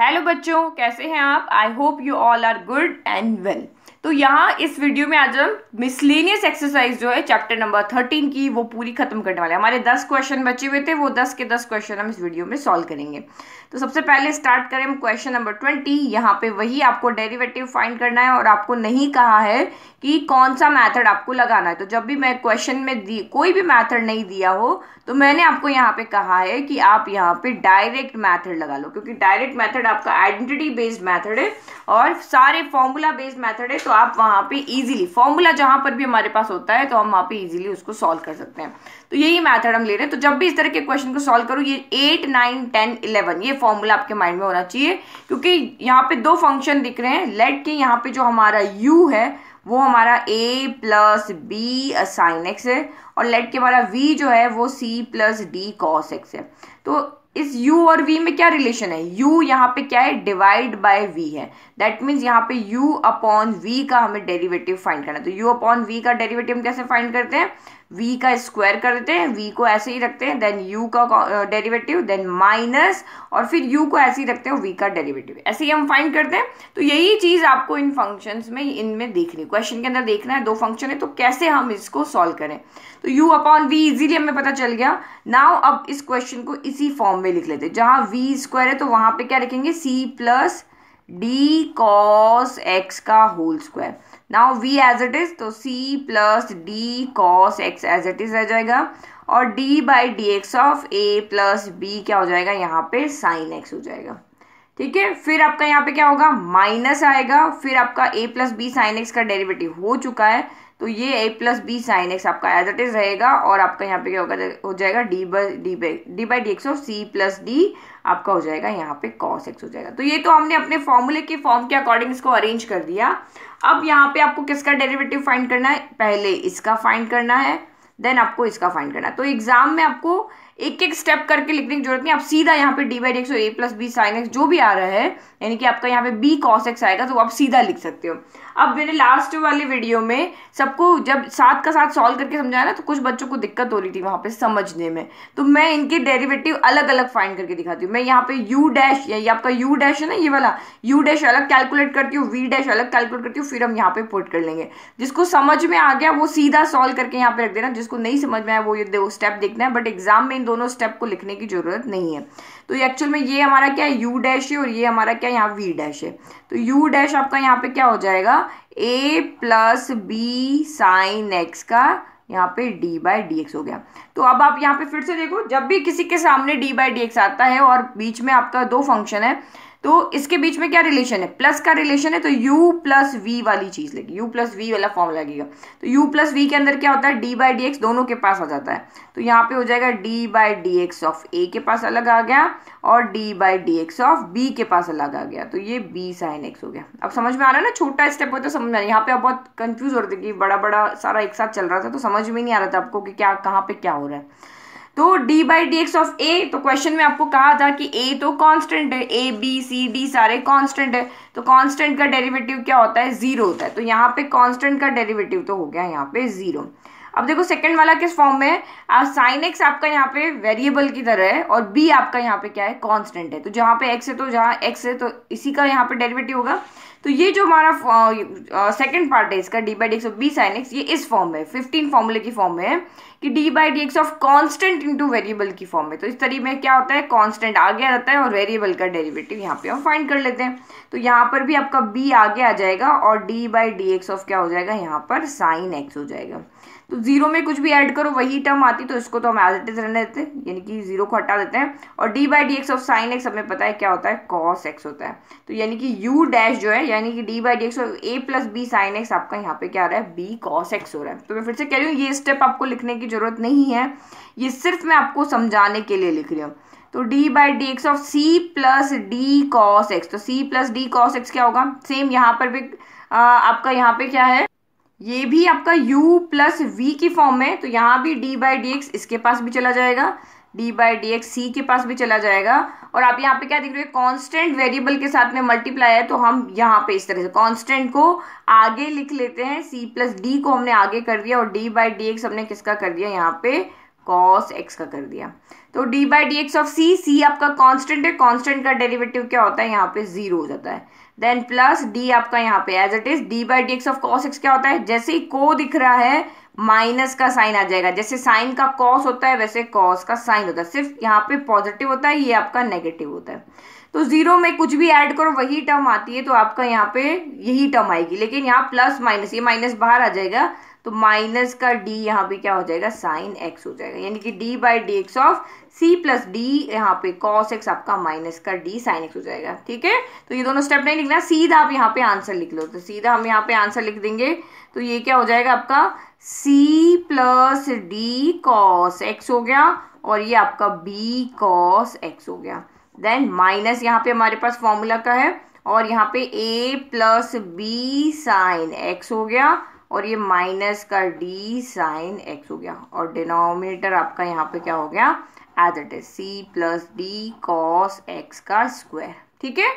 hello बच्चों कैसे हैं आप I hope you all are good and well तो यहाँ इस वीडियो में आज हम मिसलेनियस एक्सरसाइज जो है चैप्टर नंबर थर्टीन की वो पूरी खत्म करने वाले हैं हमारे दस क्वेश्चन बचे हुए थे वो दस के दस क्वेश्चन हम इस वीडियो में सॉल्व करेंगे तो सबसे पहले स्टार्ट करें हम क्वेश्चन नंबर ट्वेंटी यहाँ पे वही आपको डेरिवेटिव फाइंड करना है और आपको नहीं कहा है कि कौन सा मैथड आपको लगाना है तो जब भी मैं क्वेश्चन में दी कोई भी मैथड नहीं दिया हो तो मैंने आपको यहाँ पे कहा है कि आप यहाँ पे डायरेक्ट मैथड लगा लो क्योंकि डायरेक्ट मैथड आपका आइडेंटिटी बेस्ड मैथड है और सारे फॉर्मूला बेस्ड मैथड है तो आप वहाँ पे इजीली फॉर्मूला जहाँ पर भी हमारे पास होता है तो हम वहाँ पे इजीली उसको सॉल्व कर सकते हैं तो यही मेथड हम ले रहे हैं तो जब भी इस तरह के क्वेश्चन को सॉल्व करूँ ये एट नाइन टेन इलेवन ये फॉर्मूला आपके माइंड में होना चाहिए क्योंकि यहाँ पे दो फंक्शन दिख रहे हैं लेट के यहाँ पे जो हमारा यू है वो हमारा a plus b sine x है और लेट के हमारा वी जो है वो c plus d cos x है तो इस यू और वी में क्या रिलेशन है यू यहाँ पे क्या है डिवाइड बाय वी है दैट मीन्स यहाँ पे यू अपॉन वी का हमें डेरिवेटिव फाइंड करना है तो यू अपॉन वी का डेरिवेटिव हम कैसे फाइंड करते हैं v का स्क्वायर कर देते हैं v को ऐसे ही रखते हैं देन u का डेरिवेटिव देन माइनस और फिर u को ऐसे ही रखते हैं v का डेरिवेटिव ऐसे ही हम फाइंड करते हैं तो यही चीज़ आपको इन फंक्शंस में इनमें देखनी क्वेश्चन के अंदर देखना है दो फंक्शन है तो कैसे हम इसको सॉल्व करें तो u अपॉन v इजीली हमें पता चल गया नाउ अब इस क्वेश्चन को इसी फॉर्म में लिख लेते हैं जहां वी स्क्वायर है तो वहां पर क्या लिखेंगे c plus d cos x का whole square now v as it is तो c plus d cos x as it is रह जाएगा और d by d x of a plus b क्या हो जाएगा यहाँ पे साइन एक्स हो जाएगा ठीक है फिर आपका यहाँ पे क्या होगा माइनस आएगा फिर आपका a plus b sine x का डेरिवेटिव हो चुका है तो ये a plus b sine x आपका एज इट इज रहेगा और आपका यहाँ पे क्या होगा हो जाएगा d by d by d by d x और सी प्लस डी आपका हो जाएगा यहाँ पे कॉस एक्स हो जाएगा तो ये तो हमने अपने फॉर्मूले के फॉर्म के अकॉर्डिंग इसको अरेंज कर दिया अब यहाँ पे आपको किसका डेरिवेटिव फाइंड करना है पहले इसका फाइंड करना है देन आपको इसका फाइंड करना है तो एग्जाम में आपको एक एक स्टेप करके लिखने की जरूरत नहीं आप सीधा यहाँ पे डी बाई डी एक्स और a plus b sine x जो भी आ रहा है यानी कि आपका यहाँ पे बी कॉस एक्स आएगा तो आप सीधा लिख सकते हो अब मैंने लास्ट वाले वीडियो में सबको जब साथ का साथ सॉल्व करके समझाया ना तो कुछ बच्चों को दिक्कत हो रही थी वहाँ पे समझने में तो मैं इनके डेरिवेटिव अलग अलग फाइंड करके दिखाती हूँ मैं यहाँ पे यू डैश या ये आपका यू डैश है ना ये वाला यू डैश अलग कैलकुलेट करती हूँ वी डैश अलग कैलकुलेट करती हूँ फिर हम यहाँ पे पुट कर लेंगे जिसको समझ में आ गया वो सीधा सॉल्व करके यहाँ पे रख देना जिसको नहीं समझ में आया वो ये स्टेप देखना है बट एग्जाम में दोनों स्टेप को लिखने की जरूरत नहीं है तो ये एक्चुअल में ये हमारा क्या है यू डैश है और ये हमारा क्या यहाँ वी डैश है तो यू डैश आपका यहाँ पे क्या हो जाएगा a plus b sine x का यहाँ पे d बाय डी एक्स हो गया तो अब आप यहाँ पे फिर से देखो जब भी किसी के सामने d बाय डी एक्स आता है और बीच में आपका दो फंक्शन है तो इसके बीच में क्या रिलेशन है प्लस का रिलेशन है तो u प्लस वी वाली चीज लगी u प्लस वी वाला फॉर्म लगेगा तो u प्लस वी के अंदर क्या होता है डी बाई डी एक्स दोनों के पास आ जाता है तो यहाँ पे हो जाएगा d by d x of a के पास अलग आ गया और d by d x of b के पास अलग आ गया तो ये बी साइन एक्स हो गया अब समझ में आ रहा है ना छोटा स्टेप हो तो समझ में यहाँ पे आप बहुत कंफ्यूज हो रहे थे कि बड़ा बड़ा सारा एक साथ चल रहा था तो समझ में नहीं आ रहा था आपको कि क्या कहाँ पे क्या हो रहा है तो d by d x of a तो क्वेश्चन में आपको कहा था कि a तो कांस्टेंट है a b c d सारे कांस्टेंट है तो कांस्टेंट का डेरिवेटिव क्या होता है जीरो होता है तो यहाँ पे कांस्टेंट का डेरिवेटिव तो हो गया यहाँ पे जीरो अब देखो सेकंड वाला किस फॉर्म में है साइन एक्स आपका यहाँ पे वेरिएबल की तरह है और b आपका यहाँ पे क्या है कॉन्स्टेंट है तो जहाँ पे x है तो जहाँ x है तो इसी का यहाँ पे डेरिवेटिव होगा तो ये जो हमारा सेकंड पार्ट है इसका d by d x b sine x ये इस फॉर्म में फिफ्टीन फॉर्मूले की फॉर्म में है कि d by d x of constant into variable की फॉर्म में तो इस तरीके में क्या होता है कॉन्स्टेंट आगे रहता है और वेरिएबल का डेरिवेटिव यहाँ पे हम फाइंड कर लेते हैं तो यहाँ पर भी आपका बी आगे आ जाएगा और d by d x of क्या हो जाएगा यहाँ पर साइन एक्स हो जाएगा तो जीरो में कुछ भी ऐड करो वही टर्म आती तो इसको तो हम एज इट इज रहने देते हैं यानी कि जीरो को हटा देते हैं और d by d x of sine x हमें पता है क्या होता है कॉस एक्स होता है तो यानी कि यू डैश जो है यानी कि d by d x of a plus b sine x आपका यहाँ पे क्या आ रहा है बी कॉस एक्स हो रहा है तो मैं फिर से कह रही हूँ ये स्टेप आपको लिखने की ज़रूरत नहीं है ये सिर्फ मैं आपको समझाने के लिए लिख रही हूँ तो d by d x of c plus d cos x तो c plus d cos x क्या होगा सेम यहाँ पर भी आ, आपका यहाँ पे क्या है ये भी आपका u प्लस वी की फॉर्म में तो यहाँ भी d बाई डी एक्स इसके पास भी चला जाएगा d by d x c के पास भी चला जाएगा और आप यहाँ पे क्या देख रहे हो कांस्टेंट वेरिएबल के साथ में मल्टीप्लाई है तो हम यहाँ पे इस तरह से कांस्टेंट को आगे लिख लेते हैं सी प्लस डी को हमने आगे कर दिया और डी बाई डी एक्स हमने किसका कर दिया यहाँ पे कॉस एक्स का कर दिया तो d by d x of c c आपका कॉन्स्टेंट है कॉन्स्टेंट का डेरिवेटिव क्या होता है यहाँ पे जीरो हो जाता है देन प्लस डी आपका यहाँ पे as it is d by d x of cos x क्या होता है जैसे ही को दिख रहा है माइनस का साइन आ जाएगा जैसे साइन का कॉस होता है वैसे कॉस का साइन होता है सिर्फ यहाँ पे पॉजिटिव होता है ये आपका नेगेटिव होता है तो जीरो में कुछ भी ऐड करो वही टर्म आती है तो आपका यहाँ पे यही टर्म आएगी लेकिन यहाँ प्लस माइनस ये माइनस बाहर आ जाएगा तो माइनस का डी यहाँ पे क्या हो जाएगा साइन एक्स हो जाएगा यानी कि d by d x of c plus d यहाँ पे कॉस एक्स आपका माइनस का डी साइन एक्स हो जाएगा ठीक है तो ये दोनों स्टेप नहीं लिखना सीधा आप यहाँ पे आंसर लिख लो तो सीधा हम यहाँ पे आंसर लिख देंगे तो ये क्या हो जाएगा आपका c plus d cos x हो गया और ये आपका बी कॉस एक्स हो गया देन माइनस यहाँ पे हमारे पास फॉर्मूला का है और यहाँ पे a plus b sine x हो गया और ये माइनस का डी साइन एक्स हो गया और डिनोमिनेटर आपका यहाँ पे क्या हो गया as it is c plus d cos x का स्क्वायर ठीक है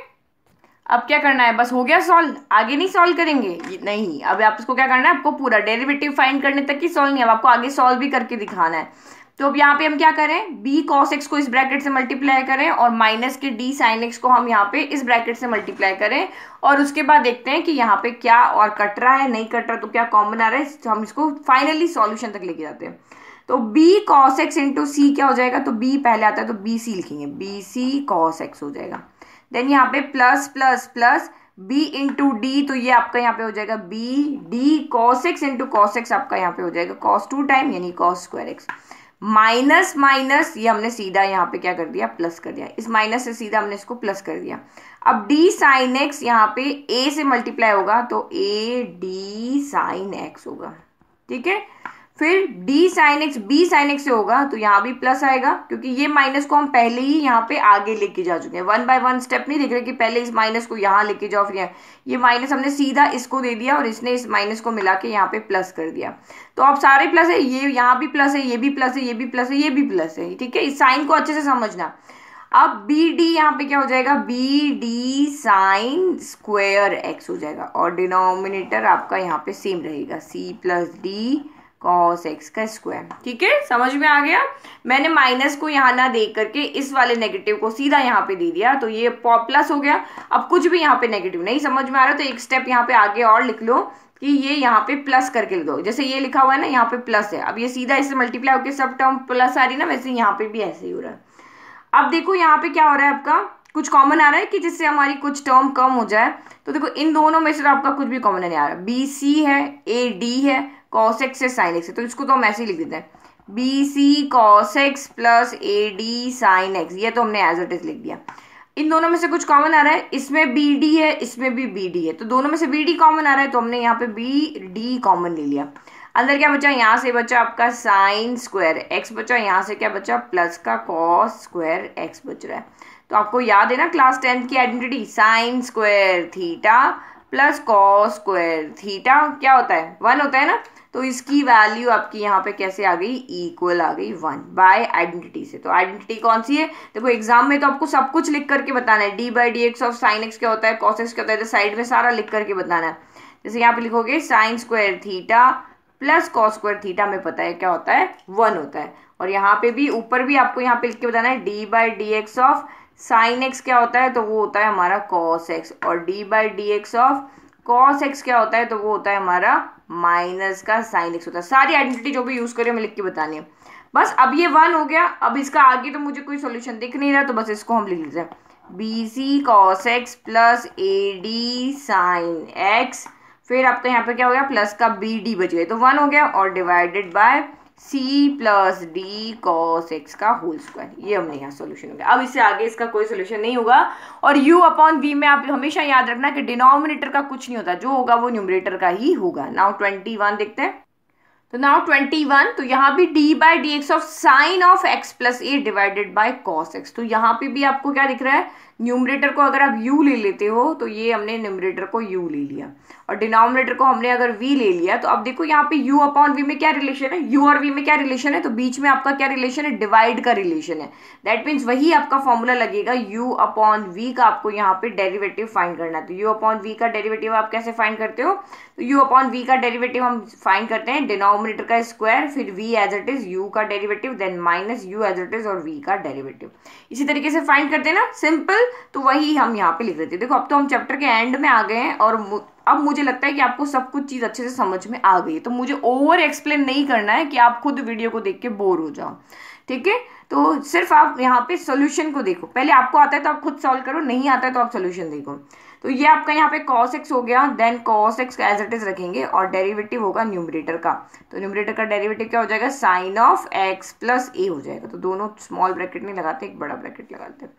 अब क्या करना है बस हो गया सॉल्व आगे नहीं सॉल्व करेंगे नहीं अब आप इसको क्या करना है आपको पूरा डेरिवेटिव फाइंड करने तक ही सॉल्व नहीं अब आपको आगे सॉल्व भी करके दिखाना है तो अब यहाँ पे हम क्या करें b cos x को इस ब्रैकेट से मल्टीप्लाई करें और माइनस के d sin x को हम यहाँ पे इस ब्रैकेट से मल्टीप्लाई करें और उसके बाद देखते हैं कि यहाँ पे क्या और कट रहा है नहीं कट रहा तो क्या कॉमन आ रहा है तो हम इसको फाइनली सॉल्यूशन तक लेके जाते हैं तो b cos x into c क्या हो जाएगा तो बी पहले आता है तो बी सी लिखेंगे बी सी कॉस एक्स हो जाएगा देन यहाँ पे plus plus plus b into d तो ये आपका यहाँ पे हो जाएगा b d cos x into cos x आपका यहाँ पे हो जाएगा कॉस टू टाइम यानी cos square x minus minus ये हमने सीधा यहाँ पे क्या कर दिया प्लस कर दिया इस माइनस से सीधा हमने इसको प्लस कर दिया अब डी साइन एक्स यहाँ पे ए से मल्टीप्लाई होगा तो ए डी साइन एक्स होगा ठीक है फिर d sine x b sine x से होगा तो यहाँ भी प्लस आएगा क्योंकि ये माइनस को हम पहले ही यहाँ पे आगे लेके जा चुके हैं वन बाय वन स्टेप नहीं देख रहे कि पहले इस माइनस को यहाँ लेके जाओ फिर यहाँ ये माइनस हमने सीधा इसको दे दिया और इसने इस माइनस को मिला के यहाँ पे प्लस कर दिया तो आप सारे प्लस है ये यहाँ भी प्लस है ये भी प्लस है ये भी प्लस है ये भी प्लस है ठीक है इस साइन को अच्छे से समझना अब बी डी यहाँ पे क्या हो जाएगा b d sine square x हो जाएगा और डिनोमिनेटर आपका यहाँ पे सेम रहेगा c plus d cos x का स्क्वायर ठीक है समझ में आ गया मैंने माइनस को यहाँ ना दे करके इस वाले नेगेटिव को सीधा यहाँ पे दे दिया तो ये प्लस हो गया अब कुछ भी यहाँ पे नेगेटिव नहीं समझ में आ रहा तो एक स्टेप यहाँ पे आगे और लिख लो कि ये यहाँ पे प्लस करके लिख दो जैसे ये लिखा हुआ है ना यहाँ पे प्लस है अब ये सीधा इससे मल्टीप्लाई होकर सब टर्म प्लस आ रही ना वैसे यहाँ पे भी ऐसे ही हो रहा है अब देखो यहाँ पे क्या हो रहा है आपका कुछ कॉमन आ रहा है कि जिससे हमारी कुछ टर्म कम हो जाए तो देखो इन दोनों में से तो आपका कुछ भी कॉमन नहीं आ रहा बी सी है ए डी है कॉस एक्स से साइन एक्स है तो इसको तो हम ऐसे ही लिख देते हैं b c cos x plus a d sine x ये तो हमने एज इट इज लिख दिया इन दोनों में से कुछ कॉमन आ रहा है इसमें बी डी है इसमें भी बी डी है तो दोनों में से बी डी कॉमन आ रहा है तो हमने यहाँ पे बी डी कॉमन ले लिया अंदर क्या बचा यहाँ से बचा आपका साइन स्क्वायर एक्स बचा यहाँ से क्या बचा प्लस का कॉस स्क्वायर एक्स बच रहा है तो आपको याद है ना क्लास टेंथ की identity sine square theta plus cos square theta क्या होता है वन होता है ना तो इसकी वैल्यू आपकी यहाँ पे कैसे आ गई इक्वल आ गई वन बाय आइडेंटिटी से तो आइडेंटिटी कौन सी है देखो एग्जाम में तो आपको सब कुछ लिख करके बताना है d by d x of sine x क्या होता है कॉस एक्स क्या होता है तो साइड में सारा लिख करके बताना है जैसे यहाँ पे लिखोगे sine square theta plus cos square theta में पता है क्या होता है वन होता है और यहाँ पे भी ऊपर भी आपको यहाँ पे लिख के बताना है d by d x of sine x क्या होता है तो वो होता है हमारा कॉस एक्स और d by d x of cos x क्या होता है तो वो होता है हमारा माइनस का साइन एक्स होता है सारी आइडेंटिटी जो भी यूज करें हमें लिख के बतानी है बस अब ये वन हो गया अब इसका आगे तो मुझे कोई सोल्यूशन दिख नहीं रहा तो बस इसको हम लिख लेते हैं b c cos x plus a d sine x फिर आपका यहाँ पे क्या हो गया प्लस का बी डी बच गया तो वन हो गया और divided by c plus d cos x का होल स्क्वायर ये हमने यहाँ सोल्यूशन हो गया अब इससे आगे इसका कोई सोल्यूशन नहीं होगा और यू अपॉन वी में आप हमेशा याद रखना कि डिनोमिनेटर का कुछ नहीं होता जो होगा वो न्यूमरेटर का ही होगा नाउ ट्वेंटी वन देखते हैं तो नाउ ट्वेंटी वन तो यहाँ भी d by d x of sine of x plus a divided by cos x तो यहाँ पे भी आपको क्या दिख रहा है न्यूमरेटर को अगर आप u ले लेते हो तो ये हमने न्यूमरेटर को u ले लिया और डिनोमिनेटर को हमने अगर v ले लिया तो अब देखो यहाँ पे u अपॉन v में क्या रिलेशन है u और v में क्या रिलेशन है तो बीच में आपका क्या रिलेशन है डिवाइड का रिलेशन है दैट मीन्स वही आपका फॉर्मूला लगेगा u अपॉन v का आपको यहाँ पे डेरिवेटिव फाइंड करना है तो u अपॉन v का डेरिवेटिव आप कैसे फाइंड करते हो तो u अपॉन v का डेरिवेटिव हम फाइंड करते हैं डिनोमिनेटर का स्क्वायर फिर v as it is u का derivative then minus u as it is और v का डेरिवेटिव इसी तरीके से फाइंड करते हैं ना सिंपल तो वही हम यहाँ पे लिख देते हैं देखो अब तो हम चैप्टर के एंड में आ गए हैं और अब मुझे लगता है कि आपको सब कुछ चीज़ अच्छे से समझ में आ गई तो मुझे ओवर एक्सप्लेन नहीं करना है कि आप खुद वीडियो को देख के बोर हो जाओ ठीक है तो सिर्फ आप यहाँ पे सोल्यूशन को देखो पहले आपको आता है तो आप खुद सॉल्व करो नहीं आता है तो आप सोल्यूशन देखो तो ये आपका यहाँ पे कॉस एक्स हो गया then cos x as it is रखेंगे और डेरिवेटिव होगा न्यूमरेटर का तो न्यूमरेटर का डेरिवेटिव क्या हो जाएगा sine of x plus a हो जाएगा तो दोनों स्मॉल ब्रैकेट नहीं लगाते एक बड़ा ब्रैकेट लगाते हैं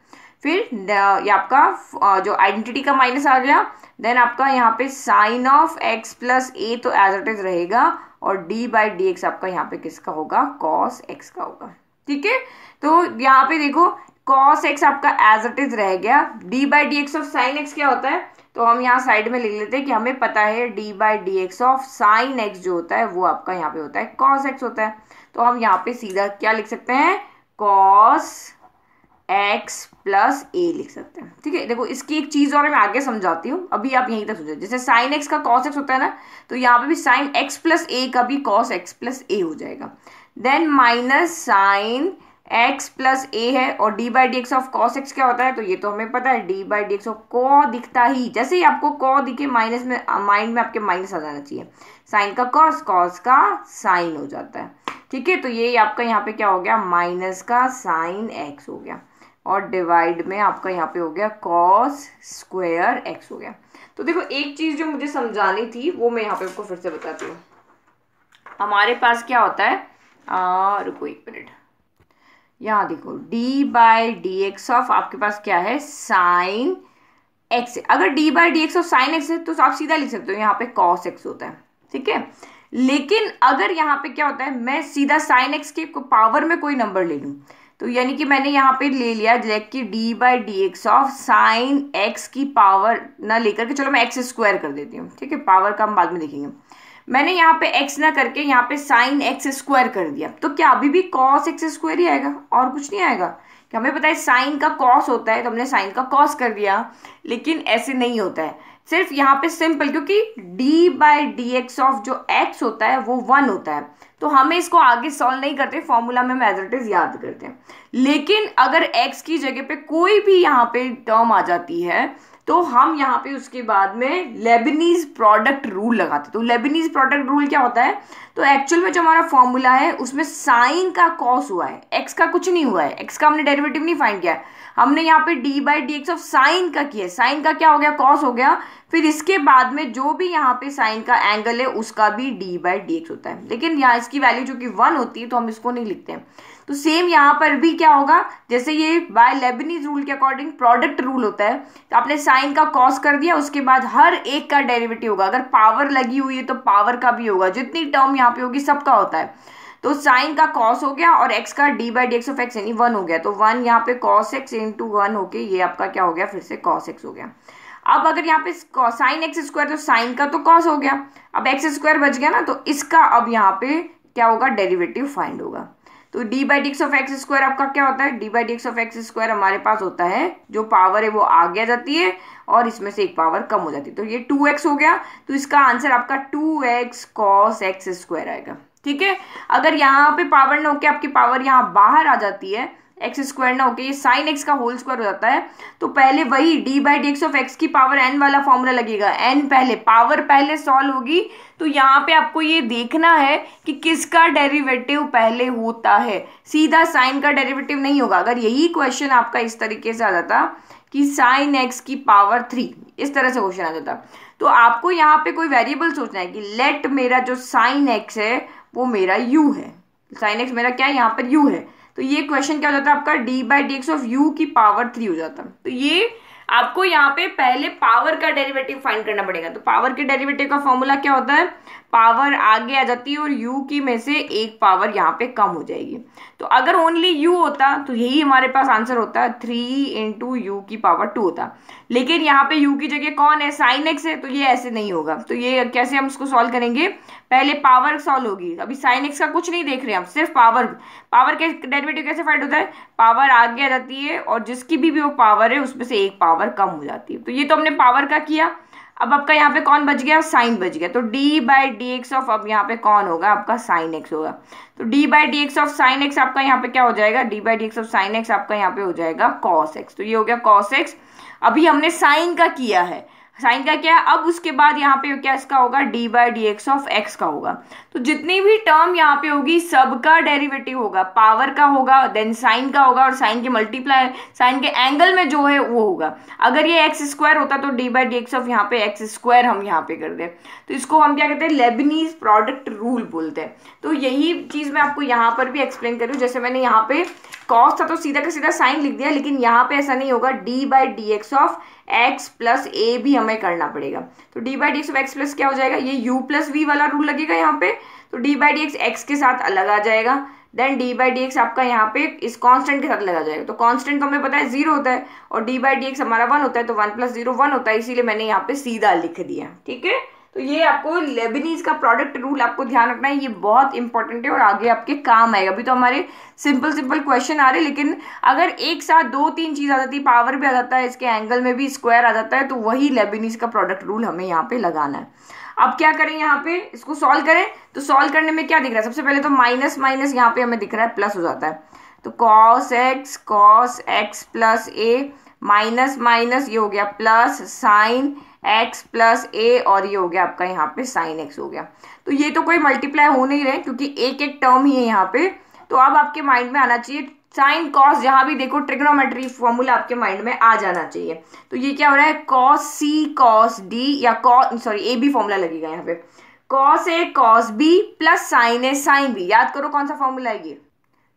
फिर ये आपका जो आइडेंटिटी का माइनस आ गया देन आपका यहाँ पे sine of x plus a तो एज इट इज रहेगा और डी बाई डी एक्स आपका यहाँ पे किसका होगा कॉस एक्स का होगा ठीक है तो यहाँ पे देखो कॉस एक्स आपका एज इट इज रह गया d by d x of sine x क्या होता है तो हम यहाँ साइड में लिख लेते हैं कि हमें पता है d by d x of sine x जो होता है वो आपका यहाँ पे होता है कॉस एक्स होता है तो हम यहाँ पे सीधा क्या लिख सकते हैं कॉस एक्स प्लस ए लिख सकते हैं ठीक है देखो इसकी एक चीज़ और मैं आगे समझाती हूँ अभी आप यहीं तक सोचो जैसे साइन एक्स का कॉस एक्स होता है ना तो यहाँ पे भी साइन एक्स प्लस ए का भी कॉस एक्स प्लस ए हो जाएगा then minus sine x plus a है और d by d x of cos x क्या होता है तो ये तो हमें पता है d by d x of cos दिखता ही जैसे ही आपको कॉ दिखे माइनस में माइंड में आपके माइनस आ जाना चाहिए साइन का कॉस कॉस का साइन हो जाता है ठीक है तो ये आपका यहाँ पे क्या हो गया माइनस का साइन एक्स हो गया और डिवाइड में आपका यहाँ पे हो गया कॉस स्क्वेयर एक्स हो गया तो देखो एक चीज़ जो मुझे समझानी थी वो मैं यहाँ पे आपको फिर से बताती हूँ हमारे पास क्या होता है आ, रुको एक मिनट यहाँ देखो d by d x of आपके पास क्या है साइन एक्स अगर d by d x of sine x है तो आप सीधा लिख सकते हो यहाँ पे कॉस एक्स होता है ठीक है लेकिन अगर यहाँ पे क्या होता है मैं सीधा साइन एक्स के पावर में कोई नंबर ले लूँ तो यानी कि मैंने यहाँ पे ले लिया जैक की d by d x of sine x की पावर ना लेकर के चलो मैं एक्स स्क्वायर कर देती हूँ ठीक है पावर का हम बाद में देखेंगे मैंने यहाँ पे एक्स ना करके यहाँ पे साइन एक्स स्क्वायर कर दिया तो क्या अभी भी कॉस एक्स स्क्वायर ही आएगा और कुछ नहीं आएगा क्या हमें पता है साइन का कॉस होता है तो हमने साइन का कॉस कर दिया लेकिन ऐसे नहीं होता है सिर्फ यहाँ पे सिंपल क्योंकि d by d x of जो x होता है वो वन होता है तो हमें इसको आगे सॉल्व नहीं करते फॉर्मूला में एज इट इज याद करते हैं लेकिन अगर x की जगह पे कोई भी यहाँ पे टर्म आ जाती है तो हम यहाँ पे उसके बाद में लेबनीज प्रोडक्ट रूल लगाते तो लेबनीज प्रोडक्ट रूल क्या होता है तो एक्चुअल में जो हमारा फॉर्मूला है उसमें साइन का कॉस हुआ है एक्स का कुछ नहीं हुआ है एक्स का हमने डेरिवेटिव नहीं फाइंड किया है हमने यहाँ पे d by d x of sine का किया साइन का क्या हो गया कॉस हो गया फिर इसके बाद में जो भी यहाँ पे साइन का एंगल है उसका भी डी बाई डी एक्स होता है लेकिन यहाँ इसकी वैल्यू जो कि वन होती है तो हम इसको नहीं लिखते हैं तो सेम यहाँ पर भी क्या होगा जैसे ये बाय लेबनीज रूल के अकॉर्डिंग प्रोडक्ट रूल होता है तो आपने साइन का कॉस कर दिया उसके बाद हर एक का डेरिवेटिव होगा अगर पावर लगी हुई है तो पावर का भी होगा जितनी टर्म यहाँ पे होगी सबका होता है तो साइन का कॉस हो गया और एक्स का d by d x of x यानी वन हो गया तो वन यहाँ पे कॉस एक्स इंटू वन होके ये आपका क्या हो गया फिर से कॉस एक्स हो गया अब अगर यहाँ पे साइन एक्स स्क्वायर तो साइन का तो कॉस हो गया अब एक्स स्क्वायर बच गया ना तो इसका अब यहाँ पे क्या होगा डेरिवेटिव फाइंड होगा तो d by d x of x square आपका क्या होता है d by d x of x square हमारे पास होता है जो पावर है वो आगे जाती है और इसमें से एक पावर कम हो जाती है तो ये टू एक्स हो गया तो इसका आंसर आपका two x cos x square आएगा ठीक है अगर यहाँ पे पावर ना होके आपकी पावर यहाँ बाहर आ जाती है एक्स स्क्वायर ना होके ये साइन एक्स का होल स्क्वायर हो जाता है तो पहले वही d by d x of x की पावर एन वाला फॉर्मूला लगेगा एन पहले पावर पहले सॉल्व होगी तो यहाँ पे आपको ये देखना है कि किसका डेरिवेटिव पहले होता है सीधा साइन का डेरिवेटिव नहीं होगा अगर यही क्वेश्चन आपका इस तरीके से आ जाता कि साइन एक्स की पावर थ्री इस तरह से क्वेश्चन आ जाता तो आपको यहाँ पे कोई वेरिएबल सोचना है कि लेट मेरा जो साइन एक्स है वो मेरा u है साइन एक्स मेरा क्या है यहाँ पर यू है तो ये क्वेश्चन क्या हो जाता है आपका d by d x of u की पावर थ्री हो जाता है तो ये आपको यहाँ पे पहले पावर का डेरिवेटिव फाइंड करना पड़ेगा तो पावर के डेरिवेटिव का फॉर्मूला क्या होता है पावर आगे आ जाती है और यू की में से एक पावर यहाँ पे कम हो जाएगी तो अगर ओनली यू होता तो यही हमारे पास आंसर होता है थ्री इंटू यू की पावर टू होता लेकिन यहाँ पे यू की जगह कौन है साइन एक्स है तो ये ऐसे नहीं होगा तो ये कैसे हम इसको सॉल्व करेंगे पहले पावर सॉल्व होगी अभी साइन एक्स का कुछ नहीं देख रहे हम सिर्फ पावर पावर के डेरिवेटिव कैसे फाइंड होता है पावर आगे आ जाती है और जिसकी भी, भी वो पावर है उसमें से एक पावर कम हो जाती है तो ये तो हमने पावर का किया अब आपका यहाँ पे कौन बच गया साइन बच गया तो d by d x of अब यहाँ पे कौन होगा आपका साइन एक्स होगा तो d by d x of sine x आपका यहाँ पे क्या हो जाएगा d by d x of sine x आपका यहाँ पे हो जाएगा कॉस एक्स तो ये हो गया कॉस एक्स अभी हमने साइन का किया है साइन का क्या अब उसके बाद यहाँ पे क्या इसका होगा d by d x of x का होगा तो जितनी भी टर्म यहाँ पे होगी सब का डेरिवेटिव होगा पावर का होगा देन साइन का होगा और साइन के मल्टीप्लाई साइन के एंगल में जो है वो होगा अगर ये एक्स स्क्वायर होता तो d by d x of यहाँ पे एक्स स्क्वायर हम यहाँ पे कर दे तो इसको हम क्या कहते हैं लेबनीज प्रोडक्ट रूल बोलते हैं तो यही चीज़ मैं आपको यहाँ पर भी एक्सप्लेन करूँ जैसे मैंने यहाँ पे कॉस था तो सीधा का सीधा साइन लिख दिया लेकिन यहाँ पे ऐसा नहीं होगा d by d x of x plus a भी हमें करना पड़ेगा तो d by d x of x plus क्या हो जाएगा ये यू प्लस वी वाला रूल लगेगा यहाँ पे तो d by d x x के साथ अलग आ जाएगा then d by d x आपका यहाँ पे इस कॉन्स्टेंट के साथ लगा जाएगा तो कॉन्स्टेंट तो हमें पता है जीरो होता है और डी बाई डी एक्स हमारा वन होता है तो वन प्लस जीरो वन होता है इसीलिए मैंने यहाँ पे सीधा लिख दिया ठीक है तो ये आपको लेबनीज का प्रोडक्ट रूल आपको ध्यान रखना है ये बहुत इंपॉर्टेंट है और आगे आपके काम आएगा अभी तो हमारे सिंपल सिंपल क्वेश्चन आ रहे लेकिन अगर एक साथ दो तीन चीज़ आ जाती है पावर भी आ जाता है इसके एंगल में भी स्क्वायर आ जाता है तो वही लेबनीज का प्रोडक्ट रूल हमें यहाँ पे लगाना है अब क्या करें यहाँ पे इसको सॉल्व करें तो सॉल्व करने में क्या दिख रहा है सबसे पहले तो माइनस माइनस यहाँ पे हमें दिख रहा है प्लस हो जाता है तो cos x cos x plus a minus minus ये हो गया plus sine x plus a और ये हो गया आपका यहाँ पे साइन एक्स हो गया तो ये तो कोई मल्टीप्लाई हो नहीं रहे क्योंकि एक एक टर्म ही है यहाँ पे तो अब आपके माइंड में आना चाहिए साइन कॉस जहां भी देखो ट्रिग्नोमेट्री फॉर्मूला आपके माइंड में आ जाना चाहिए तो ये क्या हो रहा है कॉस सी कॉस डी या कॉ सॉरी ए बी फॉर्मूला लगेगा यहाँ पे cos a cos b plus sine a sine b याद करो कौन सा फॉर्मूला है ये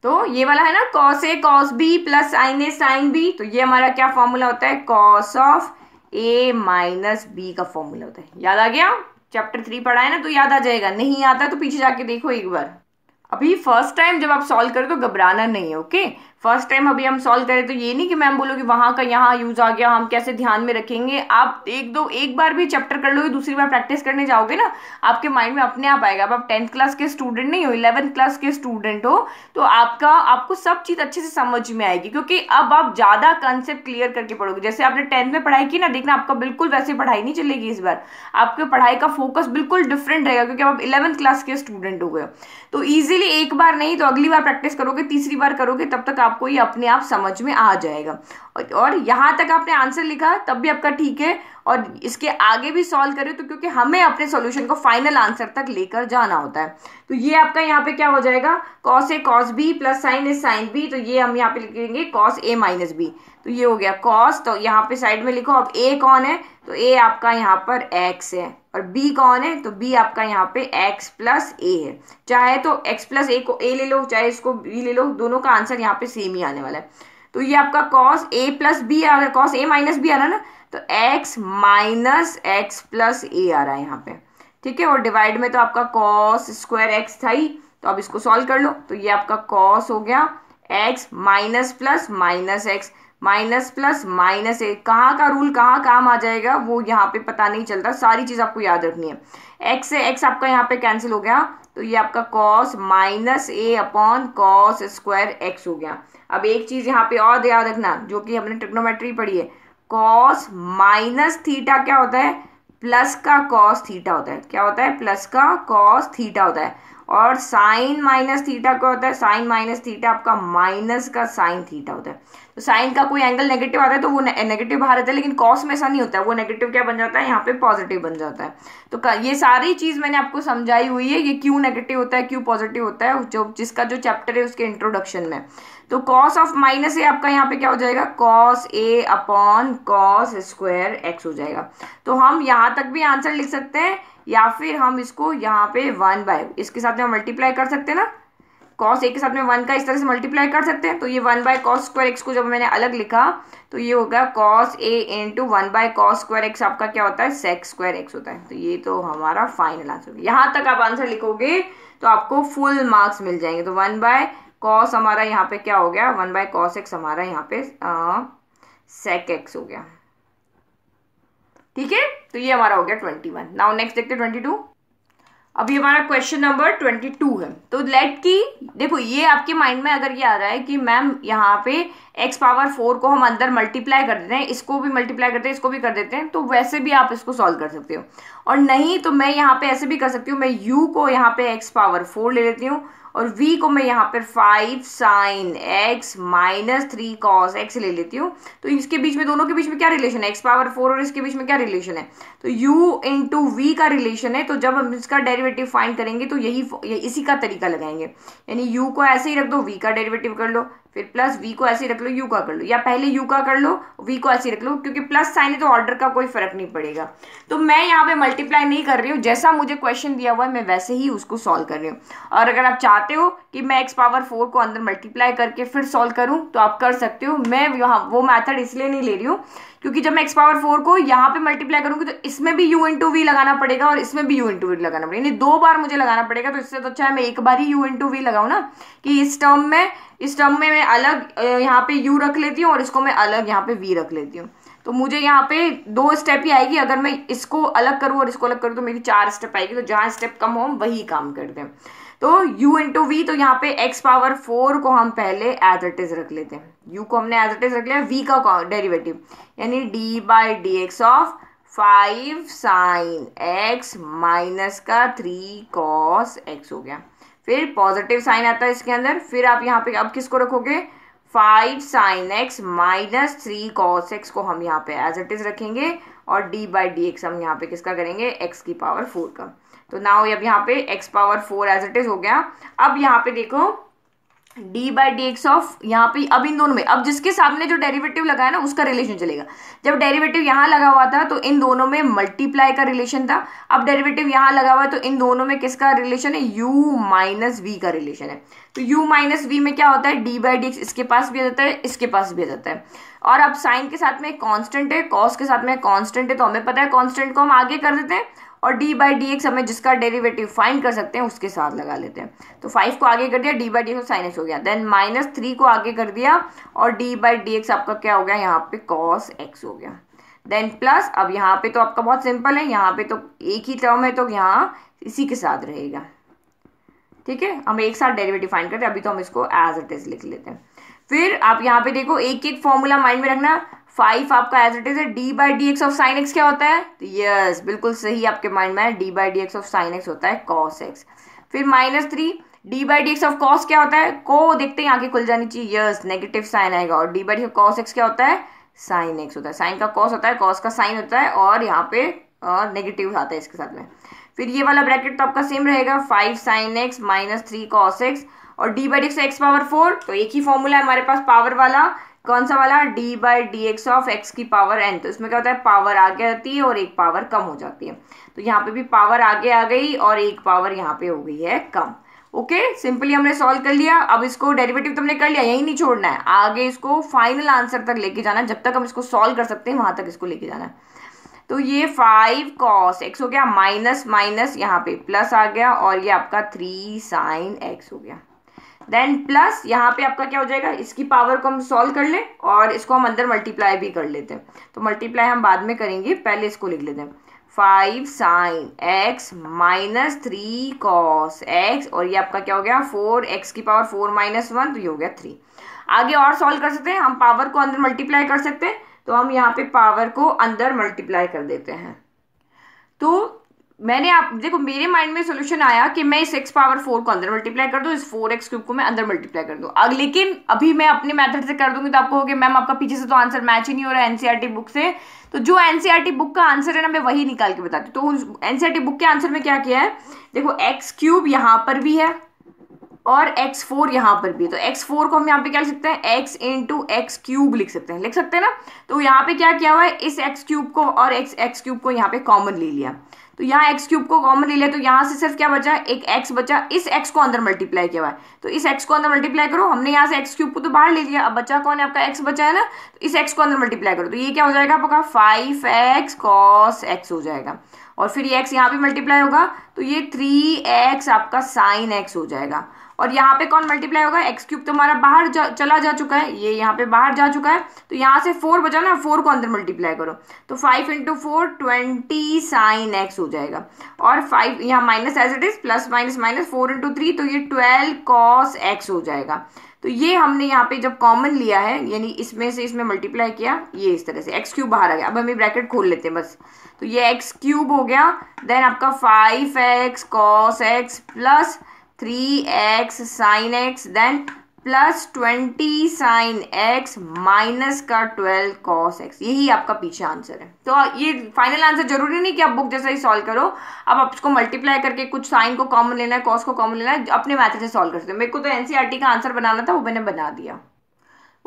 तो ये वाला है ना cos a cos b plus sine a sine b तो ये हमारा क्या फॉर्मूला होता है cos of a minus b का फॉर्मूला होता है याद आ गया चैप्टर थ्री पढ़ा है ना तो याद आ जाएगा नहीं आता तो पीछे जाके देखो एक बार अभी फर्स्ट टाइम जब आप सॉल्व करो तो घबराना नहीं है ओके फर्स्ट टाइम अभी हम सॉल्व करें तो ये नहीं कि मैम बोलो कि वहाँ का यहाँ यूज आ गया हम कैसे ध्यान में रखेंगे आप एक दो एक बार भी चैप्टर कर लोगे दूसरी बार प्रैक्टिस करने जाओगे ना आपके माइंड में अपने आप आएगा अब आप टेंथ क्लास के स्टूडेंट नहीं हो इलेवंथ क्लास के स्टूडेंट हो तो आपका आपको सब चीज़ अच्छे से समझ में आएगी क्योंकि अब आप ज़्यादा कंसेप्ट क्लियर करके पढ़ोगे जैसे आपने टेंथ में पढ़ाई की ना देखना आपका बिल्कुल वैसे पढ़ाई नहीं चलेगी इस बार आपके पढ़ाई का फोकस बिल्कुल डिफरेंट रहेगा क्योंकि आप इलेवंथ क्लास के स्टूडेंट हो गए तो ईजिली एक बार नहीं तो अगली बार प्रैक्टिस करोगे तीसरी बार करोगे तब तक आप आपको ये अपने आप समझ में आ जाएगा और यहाँ तक आपने आंसर लिखा तब भी आपका ठीक है और इसके आगे भी सॉल्व करें तो क्योंकि हमें अपने सॉल्यूशन को फाइनल आंसर तक लेकर जाना होता है तो ये आपका यहाँ पे क्या हो जाएगा cos a cos b plus sine a sine b तो ये हम यहाँ पे लिखेंगे कॉस ए माइनस बी तो ये हो गया कॉस तो यहाँ पे साइड में लिखो अब ए कौन है तो ए आपका यहाँ पर एक्स है और बी कौन है तो बी आपका यहाँ पे एक्स प्लस ए है चाहे तो एक्स प्लस ए को ए ले लो चाहे इसको बी ले लो दोनों का आंसर यहाँ पे सेम ही आने वाला है तो ये आपका कॉस ए प्लस बी आ रहा है कॉस ए माइनस बी आ रहा है ना तो x minus x plus a आ रहा है यहाँ पे ठीक है और डिवाइड में तो आपका कॉस स्क्वायर एक्स था ही तो अब इसको सॉल्व कर लो तो ये आपका कॉस हो गया x minus plus minus x minus plus minus a कहाँ का रूल कहाँ काम आ जाएगा वो यहाँ पे पता नहीं चलता सारी चीज़ आपको याद रखनी है एक्स से एक्स आपका यहाँ पे कैंसिल हो गया तो ये आपका cos minus a upon cos square x हो गया अब एक चीज़ यहाँ पे और याद रखना जो कि हमने ट्रिग्नोमेट्री पढ़ी है कॉस माइनस थीटा क्या होता है प्लस का कॉस थीटा होता है क्या होता है प्लस का कॉस थीटा होता है और साइन माइनस थीटा क्या होता है साइन माइनस थीटा आपका माइनस का साइन थीटा होता है तो साइन का कोई एंगल नेगेटिव आता है तो वो नेगेटिव बाहर रहता है लेकिन कॉस में ऐसा नहीं होता है वो नेगेटिव क्या बन जाता है यहाँ पे पॉजिटिव बन जाता है तो ये सारी चीज़ मैंने आपको समझाई हुई है ये क्यों नेगेटिव होता है क्यों पॉजिटिव होता है जो जिसका जो चैप्टर है उसके इंट्रोडक्शन में तो कॉस ऑफ माइनस ए आपका यहाँ पे क्या हो जाएगा cos a upon cos square x हो जाएगा तो हम यहाँ तक भी आंसर लिख सकते हैं या फिर हम इसको यहाँ पे वन बाय इसके साथ में मल्टीप्लाई कर सकते हैं ना कॉस ए के साथ में वन का इस तरह से मल्टीप्लाई कर सकते हैं तो ये one by cos square x को जब मैंने अलग लिखा तो ये हो गया cos a into one by cos square x आपका क्या होता है सेक्स स्क्वायर एक्स होता है तो ये तो हमारा फाइनल आंसर यहाँ तक आप आंसर लिखोगे तो आपको फुल मार्क्स मिल जाएंगे तो वन बाय कॉस हमारा यहाँ पे क्या हो गया वन बाय कॉस एक्स हमारा यहाँ पे सेक एक्स हो गया ठीक है तो ये हमारा हो गया ट्वेंटी वन नाउ नेक्स्ट देखते ट्वेंटी टू अभी हमारा क्वेश्चन नंबर ट्वेंटी टू है तो लेट की देखो ये आपके माइंड में अगर ये आ रहा है कि मैम यहाँ पे एक्स पावर फोर को हम अंदर मल्टीप्लाई कर देते हैं इसको भी मल्टीप्लाई करते हैं इसको भी कर देते हैं तो वैसे भी आप इसको सॉल्व कर सकते हो और नहीं तो मैं यहाँ पे ऐसे भी कर सकती हूँ मैं यू को यहाँ पे एक्स पावर फोर ले लेती हूँ और v को मैं यहाँ पर five sine x minus three cos x ले लेती हूँ तो इसके बीच में दोनों के बीच में क्या रिलेशन है एक्स पावर फोर और इसके बीच में क्या रिलेशन है तो u इंटू वी का रिलेशन है तो जब हम इसका डेरिवेटिव फाइंड करेंगे तो यही इसी का तरीका लगाएंगे यानी u को ऐसे ही रख दो v का डेरिवेटिव कर लो फिर प्लस वी को ऐसे रख लो यू का कर लो या पहले यू का कर लो वी को ऐसे रख लो क्योंकि प्लस साइन है तो ऑर्डर का कोई फर्क नहीं पड़ेगा तो मैं यहाँ पे मल्टीप्लाई नहीं कर रही हूँ जैसा मुझे क्वेश्चन दिया हुआ है मैं वैसे ही उसको सॉल्व कर रही हूँ और अगर आप चाहते हो कि मैं एक्स पावर फोर को अंदर मल्टीप्लाई करके फिर सॉल्व करूँ तो आप कर सकते हो मैं यहाँ वो मैथड इसलिए नहीं ले रही हूँ क्योंकि जब मैं एक्स पावर फोर को यहाँ पे मल्टीप्लाई करूंगी तो इसमें भी यू इंटू वी लगाना पड़ेगा और इसमें भी यू इंटू वी लगाना पड़ेगा यानी दो बार मुझे लगाना पड़ेगा तो इससे तो अच्छा है मैं एक बार ही यू इंटू वी लगाऊ ना कि इस टर्म में इस टर्म में मैं अलग यहाँ पे यू रख लेती हूँ और इसको मैं अलग यहाँ पे वी रख लेती हूँ तो मुझे यहाँ पे दो स्टेप ही आएगी अगर मैं इसको अलग करूँ और इसको अलग करूँ तो मेरी चार स्टेप आएगी तो जहाँ स्टेप कम हो वही काम करते हैं तो u इंटू वी तो यहाँ पे x पावर फोर को हम पहले एज इट इज रख लेते हैं u को हमने एज इट इज रख लिया v का डेरिवेटिव यानी d by d x of five sine x minus का थ्री कॉस एक्स हो गया फिर पॉजिटिव साइन आता है इसके अंदर फिर आप यहाँ पे अब किसको रखोगे five sine x minus three cos x को हम यहाँ पे एज इट इज रखेंगे और डी बाई डी एक्स हम यहाँ पे किसका करेंगे एक्स की पावर फोर का तो नाउ अब यहाँ पे x power four as it is हो गया अब यहाँ पे देखो d by d x of यहाँ पे अब इन दोनों में अब जिसके सामने जो डेरिवेटिव लगा है ना उसका रिलेशन चलेगा जब डेरिवेटिव यहाँ लगा हुआ था तो इन दोनों में मल्टीप्लाई का रिलेशन था अब डेरिवेटिव यहाँ लगा हुआ है तो इन दोनों में किसका रिलेशन है u माइनस वी का रिलेशन है तो u माइनस वी में क्या होता है d बाई डी एक्स इसके पास भी आ जाता है इसके पास भी आ जाता है और अब साइन के साथ में कॉन्स्टेंट है कॉस के साथ में कॉन्स्टेंट है तो हमें पता है कॉन्स्टेंट को हम आगे कर देते हैं और डी बाई डी एक्स हमें जिसका डेरिवेटिव फाइन कर सकते हैं उसके साथ लगा लेते हैं तो फाइव को आगे कर दिया d by d x sine x हो गया देन माइनस थ्री को आगे कर दिया और डी बाई डी एक्स आपका क्या हो गया यहाँ पे कॉस एक्स हो गया देन प्लस अब यहाँ पे तो आपका बहुत सिंपल है यहाँ पे तो एक ही टर्म है तो यहाँ इसी के साथ रहेगा ठीक है हम एक साथ डेरिवेटिव फाइन करते हैं अभी तो हम इसको एज इट इज लिख लेते हैं फिर आप यहाँ पे देखो एक एक फॉर्मूला माइंड में रखना फाइव आपका एज इट इज है d by d x of sine x क्या होता है तो यस बिल्कुल सही आपके माइंड में d by d x of sine x होता है कॉस एक्स फिर minus three d by d x of cos क्या होता है को देखते हैं आगे खुल जानी चाहिए यस नेगेटिव साइन आएगा और d by d cos x क्या होता है साइन एक्स होता है साइन का कॉस होता है कॉस का साइन होता है और यहाँ पे और नेगेटिव आता है इसके साथ में फिर ये वाला ब्रैकेट तो आपका सेम रहेगा five sine x minus three cos x और d by d x power four तो एक ही फॉर्मूला है हमारे पास पावर वाला कौन सा वाला d by d x of x की पावर एन तो इसमें क्या होता है पावर आगे आती है और एक पावर कम हो जाती है तो यहाँ पे भी पावर आगे आ गई और एक पावर यहाँ पे हो गई है कम ओके okay, सिंपली हमने सॉल्व कर लिया अब इसको डेरिवेटिव तुमने कर लिया यही नहीं छोड़ना है आगे इसको फाइनल आंसर तक लेके जाना है जब तक हम इसको सॉल्व कर सकते हैं वहां तक इसको लेके जाना है तो ये फाइव कॉस एक्स हो गया माइनस माइनस यहाँ पे प्लस आ गया और ये आपका थ्री साइन एक्स हो गया देन प्लस यहाँ पे आपका क्या हो जाएगा इसकी पावर को हम सॉल्व कर लें और इसको हम अंदर मल्टीप्लाई भी कर लेते हैं तो मल्टीप्लाई हम बाद में करेंगे पहले इसको लिख लेते हैं five sine x minus three cos x और ये आपका क्या हो गया फोर एक्स की पावर फोर माइनस वन तो ये हो गया थ्री आगे और सॉल्व कर सकते हैं हम पावर को अंदर मल्टीप्लाई कर सकते हैं तो हम यहाँ पे पावर को अंदर मल्टीप्लाई कर देते हैं तो मैंने आप देखो मेरे माइंड में सोल्यूशन आया कि मैं इस एक्स पावर फोर को अंदर मल्टीप्लाई कर दूँ इस फोर एक्स क्यूब को मैं अंदर मल्टीप्लाई कर दूँ अब लेकिन अभी मैं अपने मेथड से कर दूंगी तो आपको गया मैम आपका पीछे से तो आंसर मैच ही नहीं हो रहा है एनसीआर बुक e से तो जो एनसीआरटी बुक e का आंसर है ना मैं वही निकाल के बताती हूँ तो एनसीआर बुक e के आंसर में क्या किया है देखो एक्स क्यूब यहाँ पर भी है और एक्स फोर यहाँ पर भी है तो एक्स फोर को हम यहाँ पे क्या लिख सकते हैं एक्स इंटू एक्स क्यूब लिख सकते हैं लिख सकते हैं ना तो यहाँ पे क्या किया हुआ है इस एक्स क्यूब को और एक्स एक्स क्यूब को यहाँ पे कॉमन ले लिया तो यहाँ एक्स क्यूब को कॉमन ले लिया तो यहाँ से सिर्फ क्या बचा एक एक्स बचा इस एक्स को अंदर मल्टीप्लाई किया हुआ है तो इस एक्स को अंदर मल्टीप्लाई करो हमने यहाँ से एक्स क्यूब को तो बाहर ले लिया अब बचा कौन है आपका एक्स बचा है ना तो इस एक्स को अंदर मल्टीप्लाई करो तो ये क्या हो जाएगा आपका फाइव एक्स कॉस एक्स हो जाएगा और फिर ये एक्स यहाँ भी मल्टीप्लाई होगा तो ये थ्री एक्स आपका साइन एक्स हो जाएगा और यहाँ पे कौन मल्टीप्लाई होगा एक्स क्यूब तो हमारा बाहर जा, चला जा चुका है ये यहाँ पे बाहर जा चुका है तो यहाँ से फोर बचा ना फोर को अंदर मल्टीप्लाई करो तो five into four twenty sine x हो जाएगा और फाइव यहाँ minus as it is plus minus minus four into three तो ये ट्वेल्व कॉस एक्स हो जाएगा तो ये हमने यहाँ पे जब कॉमन लिया है यानी इसमें से इसमें मल्टीप्लाई किया ये इस तरह से एक्स क्यूब बाहर आ गया अब हमें ब्रैकेट खोल लेते हैं बस तो ये एक्स क्यूब हो गया देन आपका five x cos x plus 3 x sine x then plus twenty sine x minus का ट्वेल्व कॉस एक्स यही आपका पीछे आंसर है तो ये फाइनल आंसर जरूरी नहीं कि आप बुक जैसा ही सॉल्व करो आप उसको मल्टीप्लाई करके कुछ साइन को कॉमन लेना है कॉस को कॉमन लेना है अपने मैथ से सॉल्व कर सकते हो मेरे को तो एनसीईआरटी e का आंसर बनाना था वो मैंने बना दिया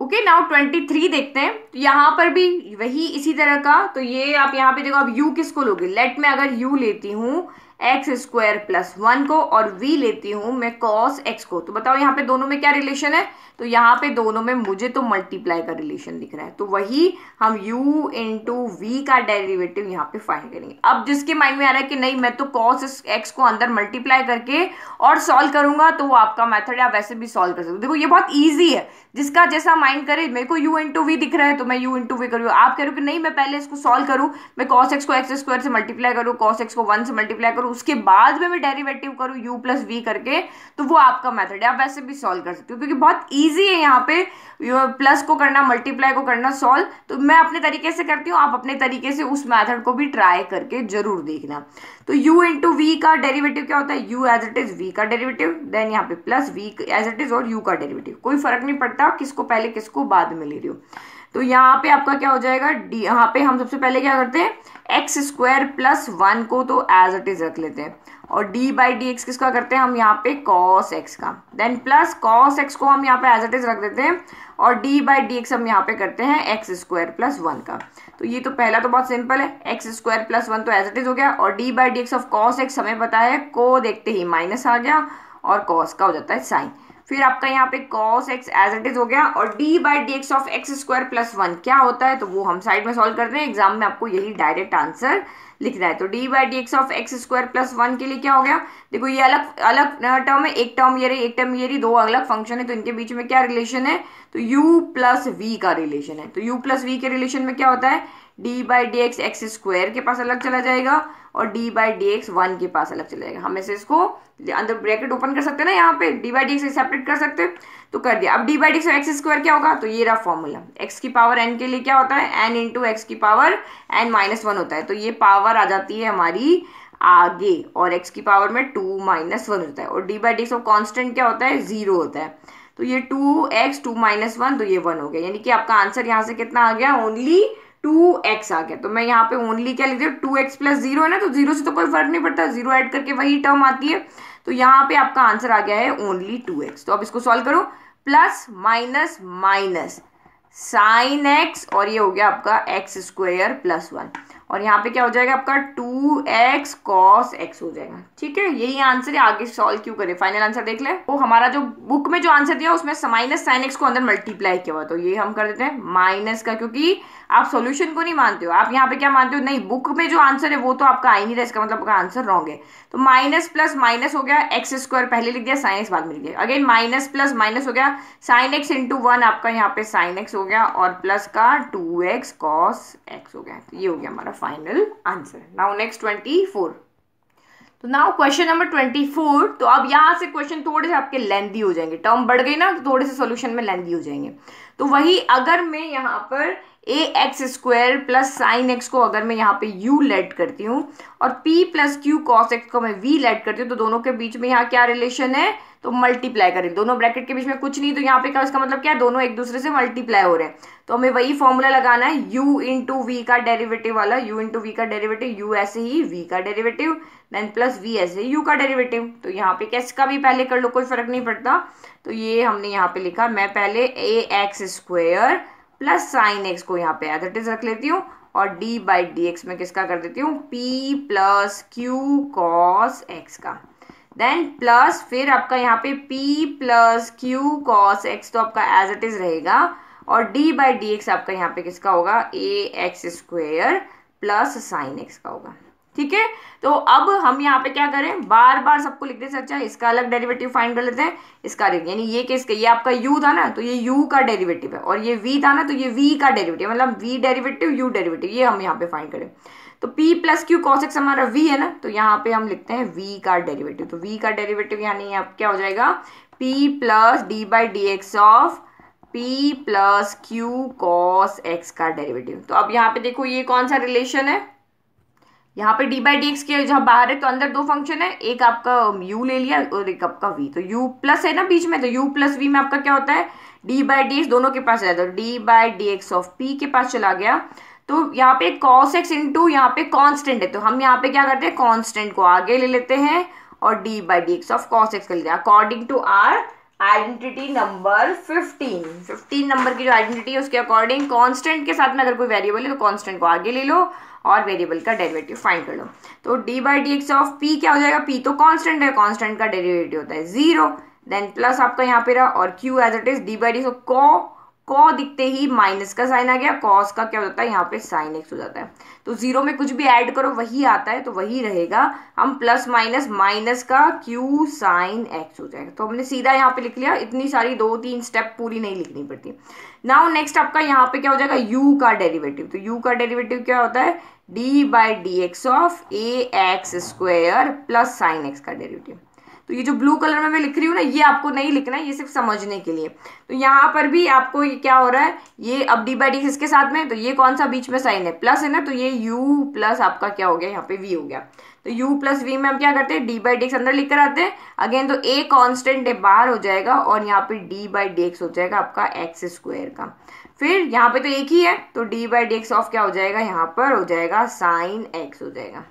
ओके नाउ ट्वेंटी थ्री देखते हैं तो यहाँ पर भी वही इसी तरह का तो ये आप यहाँ पे देखो आप यू किसको लोगे लेट में अगर यू लेती हूँ एक्स स्क्वायर प्लस वन को और वी लेती हूँ मैं कॉस एक्स को तो बताओ यहाँ पे दोनों में क्या रिलेशन है तो यहाँ पे दोनों में मुझे तो मल्टीप्लाई का रिलेशन दिख रहा है तो वही हम यू इंटू वी का डेरिवेटिव यहाँ पे फाइंड करेंगे अब जिसके माइंड में आ रहा है कि नहीं मैं तो कॉस एक्स को अंदर मल्टीप्लाई करके और सॉल्व करूंगा तो वो आपका मैथड आप वैसे भी सॉल्व कर सकते हो देखो ये बहुत ईजी है जिसका जैसा माइंड करे मेरे को यू इंटू वी दिख रहा है तो मैं यू इंटू वी करूँ आप कह रहे हो कि नहीं मैं पहले इसको सॉल्व करूँ मैं कॉस एक्स को एक्स स्क्वायर से मल्टीप्लाई करूँ कॉस एक्स को वन से मल्टीप्लाई करूँ उसके बाद में मैं डेरिवेटिव करूँ यू प्लस वी करके तो वो आपका मेथड है आप वैसे भी सॉल्व कर सकते हो क्योंकि बहुत ईजी है यहाँ पे प्लस को करना मल्टीप्लाई को करना सॉल्व तो मैं अपने तरीके से करती हूँ आप अपने तरीके से उस मैथड को भी ट्राई करके जरूर देखना तो यू इंटू वी का डेरीवेटिव क्या होता है u as it is v का डेरीवेटिव देन यहाँ पे plus v as it is और यू का डेरीवेटिव कोई फर्क नहीं पड़ता किसको पहले किसको बाद में ले रही हो तो यहाँ पे आपका क्या हो जाएगा डी यहाँ पे हम सबसे पहले क्या करते हैं एक्स स्क्वायर प्लस वन को तो एज इट इज रख लेते हैं और डी बाई डी एक्स किसका करते हैं हम यहाँ पे कॉस एक्स का देन प्लस कॉस एक्स को हम यहाँ पे एज इट इज रख देते हैं और डी बाई डी एक्स हम यहाँ पे करते हैं एक्स स्क्वायर प्लस वन का तो ये तो पहला तो बहुत सिंपल है एक्स स्क्वायर प्लस वन तो एज इट इज हो गया और d by d x of cos x हमें पता है को देखते ही माइनस आ गया और कॉस का हो जाता है साइन फिर आपका यहाँ पे cos x as it is हो गया और d by d x of x square plus one क्या होता है तो वो हम साइड में सॉल्व कर रहे हैं एग्जाम में आपको यही डायरेक्ट आंसर लिखना है तो d by d x of x square plus one के लिए क्या हो गया देखो ये अलग अलग टर्म है एक टर्म ये रही एक टर्म ये रही दो अलग फंक्शन है तो इनके बीच में क्या रिलेशन है तो यू प्लस वी का रिलेशन है तो यू प्लस वी के रिलेशन में क्या होता है d by d x x square के पास अलग चला जाएगा और d by d x one के पास अलग चला जाएगा हम ऐसे इसको अंदर ब्रैकेट ओपन कर सकते हैं ना यहाँ पे d by d x separate कर सकते तो कर दिया अब d by d x x square क्या होगा तो ये रहा फॉर्मूला एक्स की पावर एन के लिए क्या होता है एन इंटू एक्स की पावर एन माइनस वन होता है तो ये पावर आ जाती है हमारी आगे और एक्स की पावर में टू माइनस वन होता है और d by d x constant क्या होता है जीरो होता है तो ये two x two minus one तो ये वन हो गया यानी कि आपका आंसर यहाँ से कितना आ गया ओनली टू एक्स आ गया तो मैं यहाँ पे ओनली क्या लिख रही हूँ टू एक्स प्लस जीरो है ना तो जीरो से तो कोई फर्क नहीं पड़ता जीरो ऐड करके वही टर्म आती है तो यहाँ पे आपका आंसर आ गया है ओनली टू एक्स तो अब इसको सॉल्व करो plus minus minus sine x और ये हो गया आपका एक्स स्क्वेयर प्लस वन और यहाँ पे क्या हो जाएगा आपका टू एक्स कॉस एक्स हो जाएगा ठीक है यही आंसर है आगे सॉल्व क्यों करें फाइनल आंसर देख ले वो तो हमारा जो बुक में जो आंसर दिया उसमें माइनस साइन एक्स को अंदर मल्टीप्लाई किया हुआ तो ये हम कर देते हैं माइनस का क्योंकि आप सोल्यूशन को नहीं मानते हो आप यहाँ पे क्या मानते हो नहीं बुक में जो आंसर है वो तो आपका आई नहीं रहा इसका मतलब आपका आंसर रॉन्ग है तो माइनस प्लस माइनस हो गया एक्स स्क्वायर पहले लिख दिया साइन एक्स बाद में लिख दिया अगेन माइनस प्लस माइनस हो गया साइन एक्स इंटू वन आपका यहाँ पे साइन एक्स हो गया और प्लस का टू एक्स कॉस एक्स हो गया तो ये हो गया हमारा final answer now next twenty four तो now question number twenty four तो अब यहाँ से क्वेश्चन थोड़े से आपके लेंदी हो जाएंगे टर्म बढ़ गई ना तो थोड़े से सोल्यूशन में लेंदी हो जाएंगे तो वही अगर मैं यहाँ पर a x square plus sine x को अगर मैं यहाँ पे यू लेट करती हूँ और p plus q cos x को मैं वी लेट करती हूँ तो दोनों के बीच में यहाँ क्या रिलेशन है तो मल्टीप्लाई करें दोनों ब्रैकेट के बीच में कुछ नहीं तो यहाँ पे का इसका मतलब क्या है दोनों एक दूसरे से मल्टीप्लाई हो रहे हैं तो हमें वही फॉर्मूला लगाना है यू इंटू वी का डेरिवेटिव वाला इन इंटू वी का डेरिवेटिव यू ऐसे ही वी का डेरिवेटिव देन प्लस वी ऐसे ही का डेरिवेटिव तो यहाँ पे कैसे का भी पहले कर लो कोई फर्क नहीं पड़ता तो ये हमने यहाँ पे लिखा मैं पहले a x square plus sine x को यहाँ पे एज इज रख लेती हूँ और डी बाई डी एक्स में किसका कर देती हूँ p plus q cos x का देन प्लस फिर आपका यहाँ पे p plus q cos x तो आपका एज इट इज रहेगा और डी बाई डी एक्स आपका यहाँ पे किसका होगा a x square plus sine x का होगा ठीक है तो अब हम यहाँ पे क्या करें बार बार सबको लिख देते अच्छा इसका अलग डेरिवेटिव फाइंड कर लेते हैं इसका अलग यानी ये किसका ये आपका u था ना तो ये u का डेरिवेटिव है और ये v था ना तो ये v का डेरिवेटिव मतलब v डेरिवेटिव u डेरिवेटिव ये हम यहाँ पे फाइंड करें तो p प्लस क्यू कॉसेक्स हमारा v है ना तो यहाँ पे हम लिखते हैं वी का डेरिवेटिव तो वी का डेरिवेटिव यानी आप क्या हो जाएगा p plus d by d x of p plus q cos x का डेरिवेटिव तो अब यहाँ पे देखो ये कौन सा रिलेशन है यहाँ पे डी बाई डी एक्स के जहाँ बाहर है तो अंदर दो फंक्शन है एक आपका यू ले लिया और एक आपका वी तो यू प्लस है ना बीच में तो यू प्लस वी में आपका क्या होता है डी बाई डी एक्स दोनों के पास जाता है d by d x of p के पास चला गया तो यहाँ पे कॉस एक्स इंटू यहाँ पे कॉन्स्टेंट है तो हम यहाँ पे क्या करते हैं कॉन्स्टेंट को आगे ले लेते हैं और d by d x of cos x कर लेते हैं according to our identity number 15 15 number की जो आइडेंटिटी है उसके अकॉर्डिंग कांस्टेंट के साथ में अगर कोई वेरिएबल है तो कांस्टेंट को आगे ले लो और वेरिएबल का डेरिवेटिव फाइंड कर लो तो d by d x of p क्या हो जाएगा पी तो कांस्टेंट है कांस्टेंट का डेरिवेटिव होता है जीरो देन प्लस आपका यहाँ पे रहा और q as it is d by d so कॉ कॉ दिखते ही माइनस का साइन आ गया कॉस का क्या हो जाता है यहाँ पे साइन एक्स हो जाता है तो जीरो में कुछ भी ऐड करो वही आता है तो वही रहेगा हम प्लस माइनस माइनस का क्यू साइन एक्स हो जाएगा तो हमने सीधा यहाँ पे लिख लिया इतनी सारी दो तीन स्टेप पूरी नहीं लिखनी पड़ती नाउ नेक्स्ट आपका यहाँ पे क्या हो जाएगा यू का डेरिवेटिव तो यू का डेरिवेटिव क्या होता है d by d x of a x square plus sine x का डेरिवेटिव तो ये जो ब्लू कलर में मैं लिख रही हूँ ना ये आपको नहीं लिखना है ये सिर्फ समझने के लिए तो यहाँ पर भी आपको ये क्या हो रहा है ये अब डी बाई डी किसके साथ में तो ये कौन सा बीच में साइन है प्लस है ना तो ये यू प्लस आपका क्या हो गया यहाँ पे वी हो गया तो यू प्लस वी में हम क्या करते हैं डी बाई डी अंदर लिख कर आते हैं अगेन तो ए कॉन्स्टेंट है बाहर हो जाएगा और यहाँ पे डी बाई डी हो जाएगा आपका एक्स स्क्वायर का फिर यहाँ पे तो एक ही है तो डी बाई डी ऑफ क्या हो जाएगा यहाँ पर हो जाएगा साइन एक्स हो जाएगा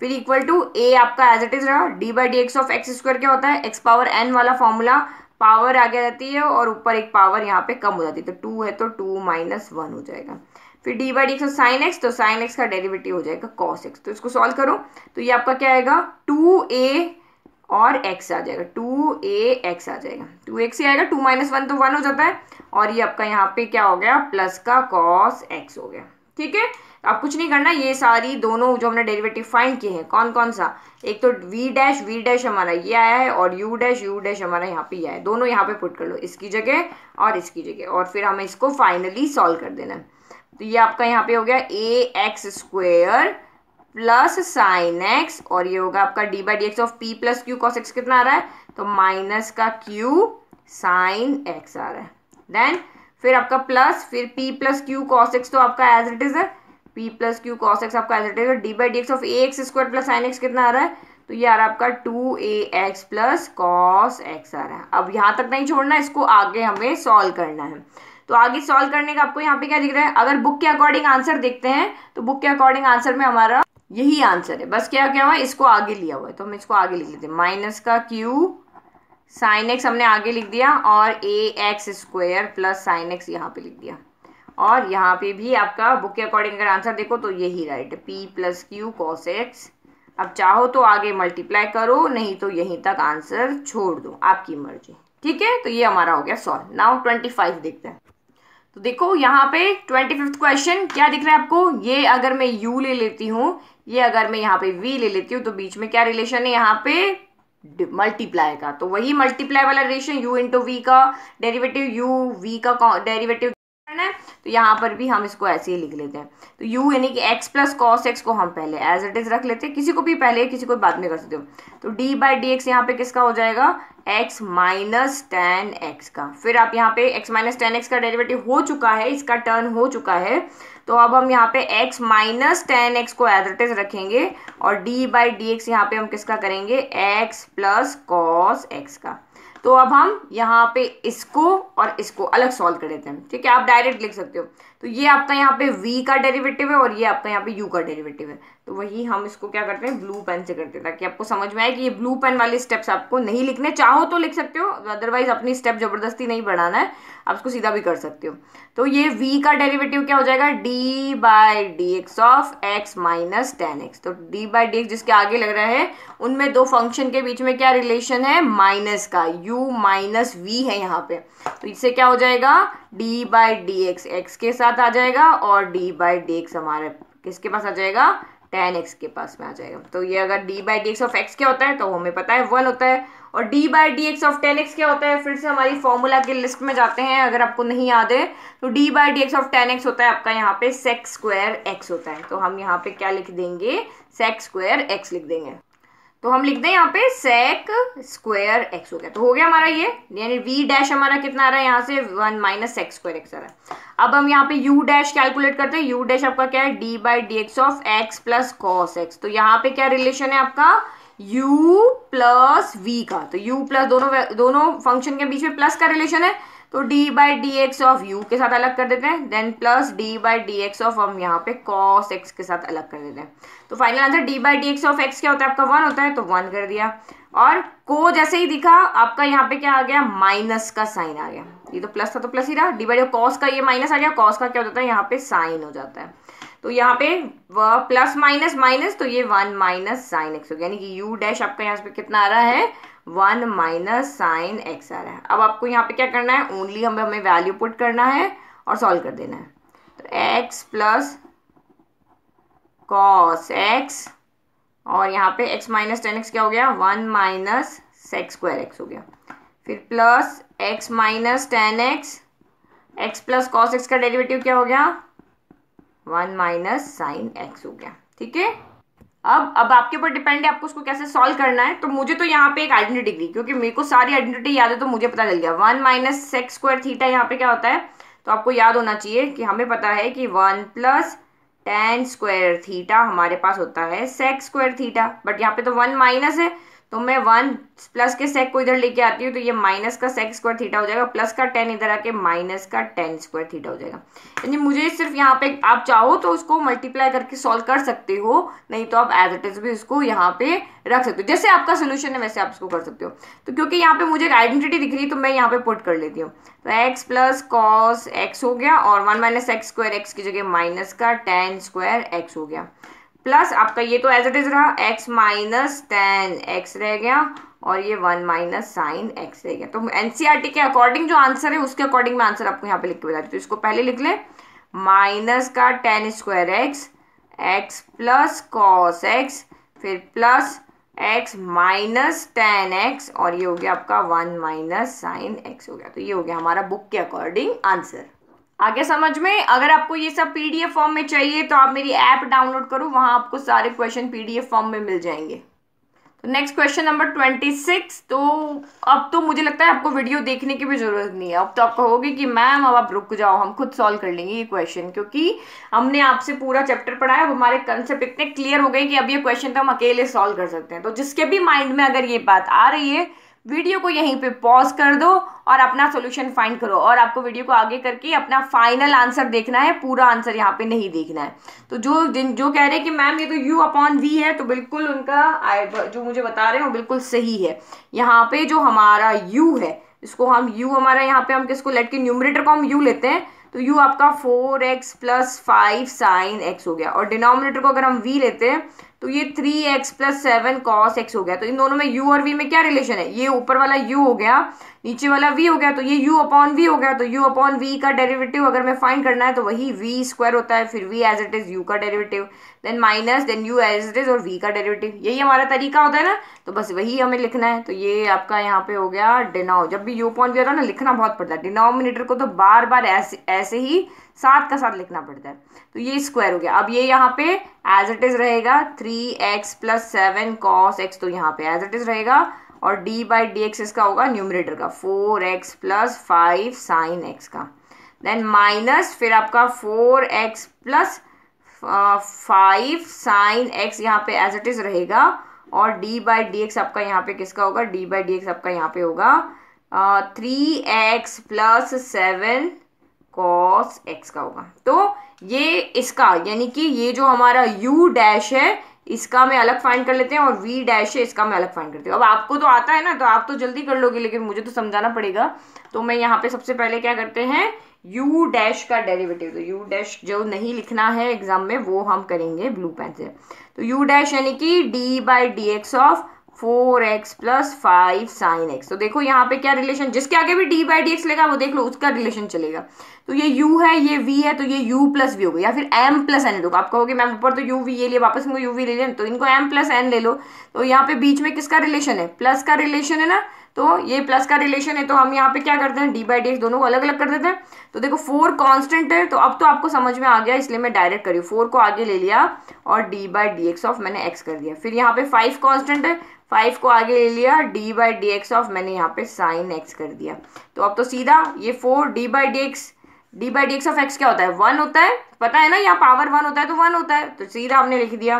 फिर इक्वल टू ए आपका एज इट इज रहा d by d x of x square क्या होता है एक्स पावर एन वाला फॉर्मूला पावर आगे जाती है और ऊपर एक पावर यहाँ पे कम हो जाती है तो टू है तो टू माइनस वन हो जाएगा फिर d by d x of sine x तो साइन एक्स का डेरिवेटिव हो जाएगा कॉस एक्स तो इसको सॉल्व करो तो ये आपका क्या आएगा टू ए और एक्स आ जाएगा टू ए एक्स आ जाएगा टू एक्स ही आएगा टू माइनस वन तो वन हो जाता है और ये आपका यहाँ पे क्या हो गया प्लस का कॉस एक्स हो गया ठीक है आप कुछ नहीं करना ये सारी दोनों जो हमने डेरिवेटिव फाइंड किए हैं कौन कौन सा एक तो v डैश v डैश हमारा ये आया है और u डैश u डैश हमारा यहाँ पे आया है दोनों यहाँ पे पुट कर लो इसकी जगह और इसकी जगह और फिर हमें इसको फाइनली सॉल्व कर देना तो ये आपका यहाँ पे हो गया a x square plus sine x और ये होगा आपका d by d x of p plus q cos x कितना आ रहा है तो माइनस का क्यू साइन एक्स आ रहा है देन फिर आपका प्लस फिर p plus q cos x तो आपका एज इट इज है p plus q cos x आपका answer is d by d x of a x square plus sine x कितना आ रहा है तो ये आ रहा है आपका two a x plus cos x आ रहा है अब यहाँ तक नहीं छोड़ना इसको आगे हमें सॉल्व करना है तो आगे सॉल्व करने का आपको यहाँ पे क्या दिख रहा है अगर बुक के अकॉर्डिंग आंसर देखते हैं तो बुक के अकॉर्डिंग आंसर में हमारा यही आंसर है बस क्या क्या हुआ इसको आगे लिया हुआ है तो हम इसको आगे लिख लेते हैं माइनस का क्यू साइन एक्स हमने आगे लिख दिया और a x square plus sine x यहाँ पे लिख दिया और यहाँ पे भी आपका बुक के अकॉर्डिंग अगर आंसर देखो तो यही right p plus q cos x अब चाहो तो आगे मल्टीप्लाई करो नहीं तो यहीं तक आंसर छोड़ दो आपकी मर्जी ठीक है तो ये हमारा हो गया सॉल्व नाउ ट्वेंटी फाइव देखते हैं तो देखो यहाँ पे ट्वेंटी फिफ्थ क्वेश्चन क्या दिख रहा है आपको ये अगर मैं u ले लेती हूँ ये अगर मैं यहाँ पे v ले लेती हूँ तो बीच में क्या रिलेशन है यहाँ पे मल्टीप्लाई का तो वही मल्टीप्लाई वाला रिलेशन u इंटू वी का डेरिवेटिव u v का डेरिवेटिव करना है तो यहाँ पर भी हम इसको ऐसे ही लिख लेते हैं तो u यानी कि x प्लस कॉस एक्स को हम पहले एज इट इज रख लेते हैं किसी को भी पहले किसी को बाद में कर सकते हो तो d बाई डी एक्स यहाँ पे किसका हो जाएगा x माइनस टेन एक्स का फिर आप यहाँ पे x माइनस टेन एक्स का डेरिवेटिव हो चुका है इसका टर्न हो चुका है तो अब हम यहाँ पे x माइनस टेन एक्स को एज इट इज रखेंगे और d बाई डी एक्स यहाँ पे हम किसका करेंगे x प्लस कॉस एक्स का तो अब हम यहाँ पे इसको और इसको अलग सॉल्व कर देते हैं ठीक है आप डायरेक्ट लिख सकते हो तो ये आपका यहाँ पे v का डेरिवेटिव है और ये आपका यहाँ पे u का डेरिवेटिव है तो वही हम इसको क्या करते हैं ब्लू पेन से करते हैं ताकि आपको समझ में आए कि ये ब्लू पेन वाले स्टेप्स आपको नहीं लिखने चाहो तो लिख सकते हो अदरवाइज अपनी स्टेप जबरदस्ती नहीं बढ़ाना है आप इसको सीधा भी कर सकते हो तो ये वी का डेरिवेटिव क्या हो जाएगा d by d x of x minus ten x तो डी बाई डी एक्स जिसके आगे लग रहा है उनमें दो फंक्शन के बीच में क्या रिलेशन है माइनस का यू माइनस वी है यहाँ पे तो इससे क्या हो जाएगा d by d x x के साथ आ जाएगा और डी बाई डी एक्स हमारे किसके पास आ जाएगा टेन एक्स के पास में आ जाएगा तो ये अगर d by d x of x क्या होता है तो हमें पता है वन होता है और d by d x of ten x क्या होता है फिर से हमारी फॉर्मूला के लिस्ट में जाते हैं अगर आपको नहीं याद है तो d by d x of ten x होता है आपका यहाँ पे सेक्स स्क्वायर एक्स होता है तो हम यहाँ पे क्या लिख देंगे सेक्स स्क्वायर एक्स लिख देंगे तो हम लिख दें यहाँ पे सेक स्क्वायर एक्स हो गया तो हो गया हमारा ये यानी वी डैश हमारा कितना आ रहा है यहाँ से one minus sec square x आ रहा है अब हम यहाँ पे यू डैश कैलकुलेट करते हैं यू डैश आपका क्या है d by d x of x plus cos x तो यहाँ पे क्या रिलेशन है आपका u प्लस वी का तो u प्लस दोनों दोनों फंक्शन के बीच में प्लस का रिलेशन है तो d by d x of u के साथ अलग कर देते हैं then plus d by d x of हम यहाँ पे cos x के साथ अलग कर देते हैं तो final answer d by d x of x क्या होता है आपका वन होता है तो वन कर दिया और को जैसे ही दिखा आपका यहाँ पे क्या आ गया माइनस का साइन आ गया ये तो प्लस था तो प्लस ही रहा डी बाई कॉस का ये माइनस आ गया कॉस का क्या हो जाता है यहाँ पे साइन हो जाता है तो यहाँ पे प्लस माइनस माइनस तो ये वन माइनस साइन एक्स हो गया यानी कि यू डैश आपका यहाँ पे कितना आ रहा है वन माइनस साइन एक्स आ रहा है अब आपको यहाँ पे क्या करना है ओनली हमें हमें वैल्यू पुट करना है और सॉल्व कर देना है तो एक्स प्लस कॉस एक्स और यहाँ पे एक्स माइनस टेन एक्स क्या हो गया one minus sec square x हो गया फिर plus x minus ten x x plus cos x का डेरिवेटिव क्या हो गया वन माइनस साइन एक्स हो गया ठीक है अब अब आपके ऊपर डिपेंड है आपको उसको कैसे सॉल्व करना है तो मुझे तो यहाँ पे एक आइडेंटिटी दी क्योंकि मेरे को सारी आइडेंटिटी याद है तो मुझे पता चल गया one minus sec square theta यहाँ पे क्या होता है तो आपको याद होना चाहिए कि हमें पता है कि one plus ten square theta हमारे पास होता है सेक्स स्क्वायर थीटा बट यहाँ पे तो वन माइनस है तो मैं वन प्लस के सेक को इधर लेके आती हूँ तो ये माइनस का सेक स्क्वायर थीटा हो जाएगा प्लस का टेन इधर आके माइनस का टेन स्क्वायर थीटा हो जाएगा यानी मुझे सिर्फ यहाँ पे आप चाहो तो उसको मल्टीप्लाई करके सॉल्व कर सकते हो नहीं तो आप एज इट इज भी उसको यहाँ पे रख सकते हो जैसे आपका सोल्यूशन है वैसे आप उसको कर सकते हो तो क्योंकि यहाँ पे मुझे एक आइडेंटिटी दिख रही है तो मैं यहाँ पे पुट कर लेती हूँ तो एक्स प्लस कॉस एक्स हो गया और one minus x square x की जगह माइनस का टेन स्क्वायर एक्स हो गया प्लस आपका ये तो एज इट इज रहा एक्स माइनस टेन एक्स रह गया और ये वन माइनस साइन एक्स रह गया तो एनसीआरटी के अकॉर्डिंग जो आंसर है उसके अकॉर्डिंग में आंसर आपको यहाँ पे लिख के बता हूँ तो इसको पहले लिख ले माइनस का ten square x x plus cos x फिर plus x minus ten x और ये हो गया आपका वन माइनस साइन एक्स हो गया तो ये हो गया हमारा बुक के अकॉर्डिंग आंसर आगे समझ में अगर आपको ये सब पीडीएफ फॉर्म में चाहिए तो आप मेरी ऐप डाउनलोड करो वहां आपको सारे क्वेश्चन पीडीएफ फॉर्म में मिल जाएंगे तो next question number twenty six तो अब तो मुझे लगता है आपको वीडियो देखने की भी ज़रूरत नहीं है अब तो आप कहोगे कि मैम अब आप रुक जाओ हम खुद सॉल्व कर लेंगे ये क्वेश्चन क्योंकि हमने आपसे पूरा चैप्टर पढ़ाया अब हमारे कंसेप्ट इतने क्लियर हो गए कि अब ये क्वेश्चन तो हम अकेले सॉल्व कर सकते हैं तो जिसके भी माइंड में अगर ये बात आ रही है वीडियो को यहीं पे पॉज कर दो और अपना सॉल्यूशन फाइंड करो और आपको वीडियो को आगे करके अपना फाइनल आंसर देखना है पूरा आंसर यहाँ पे नहीं देखना है तो जो जिन जो कह रहे हैं कि मैम ये तो यू अपॉन वी है तो बिल्कुल उनका जो मुझे बता रहे हैं वो बिल्कुल सही है यहाँ पे जो हमारा यू है इसको हम यू हमारा यहाँ पे हम किसको लेट के न्यूमरेटर को हम यू लेते हैं तो यू आपका four x plus five sine x हो गया और डिनोमिनेटर को अगर हम वी लेते हैं तो ये three x plus seven cos x हो गया तो इन दोनों में u और v में क्या रिलेशन है ये ऊपर वाला यू हो गया नीचे वाला वी हो गया तो ये यू अपॉन वी हो गया तो यू अपॉन वी का डेरिवेटिव अगर मैं फाइंड करना है तो वही वी स्क्वायर होता है फिर v as it is u का derivative then minus then u as it is और वी का डेरिवेटिव यही हमारा तरीका होता है ना तो बस वही हमें लिखना है तो ये आपका यहाँ पे हो गया डिनाउ जब भी यू अपॉन वी होता है ना लिखना बहुत पड़ता है डिनोमिनेटर को तो बार बार ऐसे ऐसे ही सात का साथ लिखना पड़ता है तो ये स्क्वायर हो गया अब ये यहाँ पे एज इट इज रहेगा three x plus seven cos x तो यहाँ पे एज इट इज रहेगा और डी बाई डी एक्स इसका होगा न्यूमरेटर का four x plus five sine x का देन माइनस फिर आपका four x plus five sine x यहाँ पे एज इट इज रहेगा और डी बाई डी एक्स आपका यहाँ पे किसका होगा डी बाई डी एक्स आपका यहाँ पे होगा three x plus seven cos x का होगा तो ये इसका यानी कि ये जो हमारा यू डैश है इसका मैं अलग फाइंड कर लेते हैं और वी डैश है इसका मैं अलग फाइंड करती हूँ अब आपको तो आता है ना तो आप तो जल्दी कर लोगे लेकिन मुझे तो समझाना पड़ेगा तो मैं यहाँ पे सबसे पहले क्या करते हैं u डैश का डेरिवेटिव तो u डैश जो नहीं लिखना है एग्जाम में वो हम करेंगे ब्लू पेन से तो u डैश यानी कि d by d x of four x plus five sine x तो देखो यहाँ पे क्या रिलेशन जिसके आगे भी डी बाई डी एक्स लेगा वो देख लो उसका रिलेशन चलेगा तो ये यू है ये वी है तो ये यू प्लस वी होगा या फिर एम प्लस एन लोग आप कहोगे मैम ऊपर तो यू वी ये लिए वापस इनको यू वी ले लें तो इनको एम प्लस एन ले लो तो यहाँ पे बीच में किसका रिलेशन है प्लस का रिलेशन है ना तो ये प्लस का रिलेशन है तो हम यहाँ पे क्या करते हैं डी बाई डी एक्स दोनों को अलग अलग कर देते हैं तो देखो फोर कॉन्स्टेंट है तो अब तो आपको समझ में आ गया इसलिए मैं डायरेक्ट करी फोर को आगे ले लिया और d by d x of मैंने एक्स कर दिया फिर यहाँ पे फाइव कॉन्स्टेंट है फाइव को आगे ले लिया d by d x of मैंने यहाँ पे साइन एक्स कर दिया तो अब तो सीधा ये four d by d x d by d x of x क्या होता है वन होता है पता है ना यहाँ पावर वन होता है तो वन होता है तो सीधा आपने लिख दिया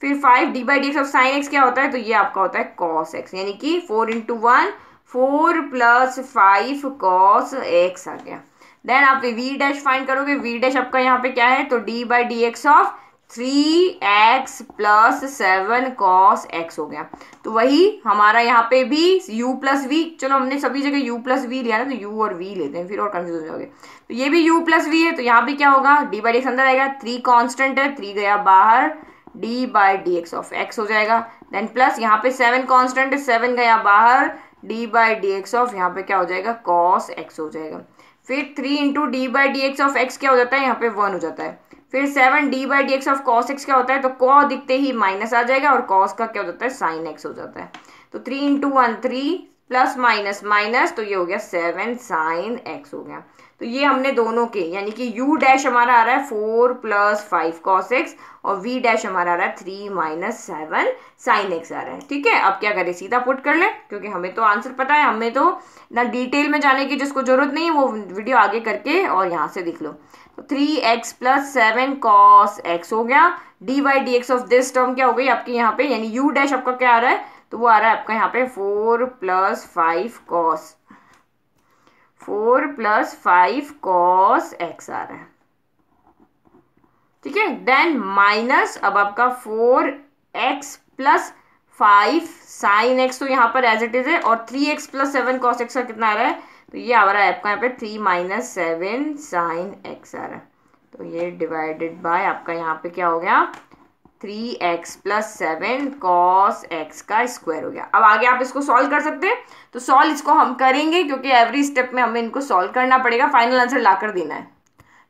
फिर five d by d x of sine x क्या होता है तो ये आपका होता है कॉस एक्स यानी कि four into one four plus five cos x आ गया देन आप वी डैश फाइंड करोगे वी डैश आपका यहाँ पे क्या है तो d by d x of three x plus seven cos x हो गया तो वही हमारा यहाँ पे भी u प्लस वी चलो हमने सभी जगह u प्लस वी लिया ना तो u और v लेते हैं फिर और कंफ्यूज हो गया तो ये भी u प्लस वी है तो यहाँ पे क्या होगा डी बाई डी अंदर आएगा थ्री कॉन्स्टेंट है थ्री गया बाहर d by d x of x हो जाएगा देन प्लस यहाँ पे सेवन कॉन्स्टेंट है सेवन गया बाहर d by d x of यहाँ पे क्या हो जाएगा कॉस एक्स हो जाएगा फिर three into d by d x of x क्या हो जाता है यहाँ पे वन हो जाता है फिर seven d by d x of cos x क्या होता है तो कॉ दिखते ही माइनस आ जाएगा और कॉस का क्या हो जाता है साइन एक्स हो जाता है तो three into one three plus minus minus तो ये हो गया सेवन साइन एक्स हो गया तो ये हमने दोनों के यानी कि u डैश हमारा आ रहा है four plus five cos x और v डैश हमारा आ रहा है three minus seven sine x आ रहा है ठीक है अब क्या करें सीधा पुट कर लें क्योंकि हमें तो आंसर पता है हमें तो ना डिटेल में जाने की जिसको जरूरत नहीं है वो वीडियो आगे करके और यहाँ से देख लो तो three x plus seven cos x हो गया d y d x of this term क्या हो गई आपके यहाँ पे यानी यू डैश आपका क्या आ रहा है तो वो आ रहा है आपका यहाँ पे four plus five cos four plus five cos x आ रहा है ठीक है देन माइनस अब आपका four x plus five sine x तो यहां पर एज इट इज है और three x plus seven cos x का कितना आ रहा है तो ये आ रहा है आपका यहाँ पे three minus seven sine x आ रहा है तो ये डिवाइडेड बाय आपका यहाँ पे क्या हो गया three x plus seven cos x का स्क्वायर हो गया अब आगे आप इसको सॉल्व कर सकते हैं तो सॉल्व इसको हम करेंगे क्योंकि एवरी स्टेप में हमें इनको सॉल्व करना पड़ेगा फाइनल आंसर ला कर देना है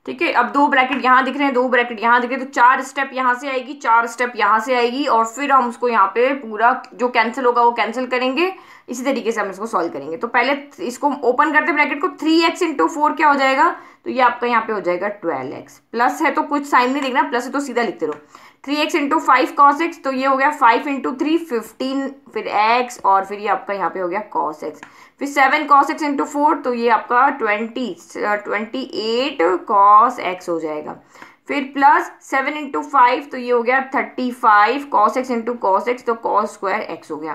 ठीक है अब दो ब्रैकेट यहाँ दिख रहे हैं दो ब्रैकेट यहाँ दिख रहे हैं तो चार स्टेप यहाँ से आएगी चार स्टेप यहाँ से आएगी और फिर हम उसको यहाँ पे पूरा जो कैंसिल होगा वो कैंसिल करेंगे इसी तरीके से हम इसको सॉल्व करेंगे तो पहले इसको ओपन करते ब्रैकेट को थ्री एक्स इंटू फोर क्या हो जाएगा तो ये आपका यहाँ पे हो जाएगा ट्वेल्व एक्स प्लस है तो कुछ साइन नहीं लिखना प्लस है तो सीधा लिखते रहो three x into five cos x तो ये हो गया फाइव इंटू थ्री फिफ्टीन फिर एक्स और फिर ये आपका यहाँ पे हो गया कॉस एक्स फिर seven cos x into four तो ये आपका twenty twenty eight cos x हो जाएगा फिर प्लस सेवन इंटू फाइव तो ये हो गया thirty five cos x into cos x तो कॉस स्क्वायर एक्स हो गया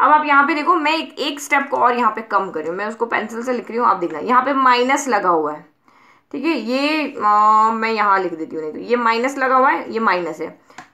अब आप यहाँ पे देखो मैं एक, स्टेप को और यहाँ पे कम कर रही हूँ मैं उसको पेंसिल से लिख रही हूँ आप देखना यहाँ पे माइनस लगा हुआ है ठीक है ये आ, मैं यहाँ लिख देती हूँ नहीं तो ये माइनस लगा हुआ है ये माइनस है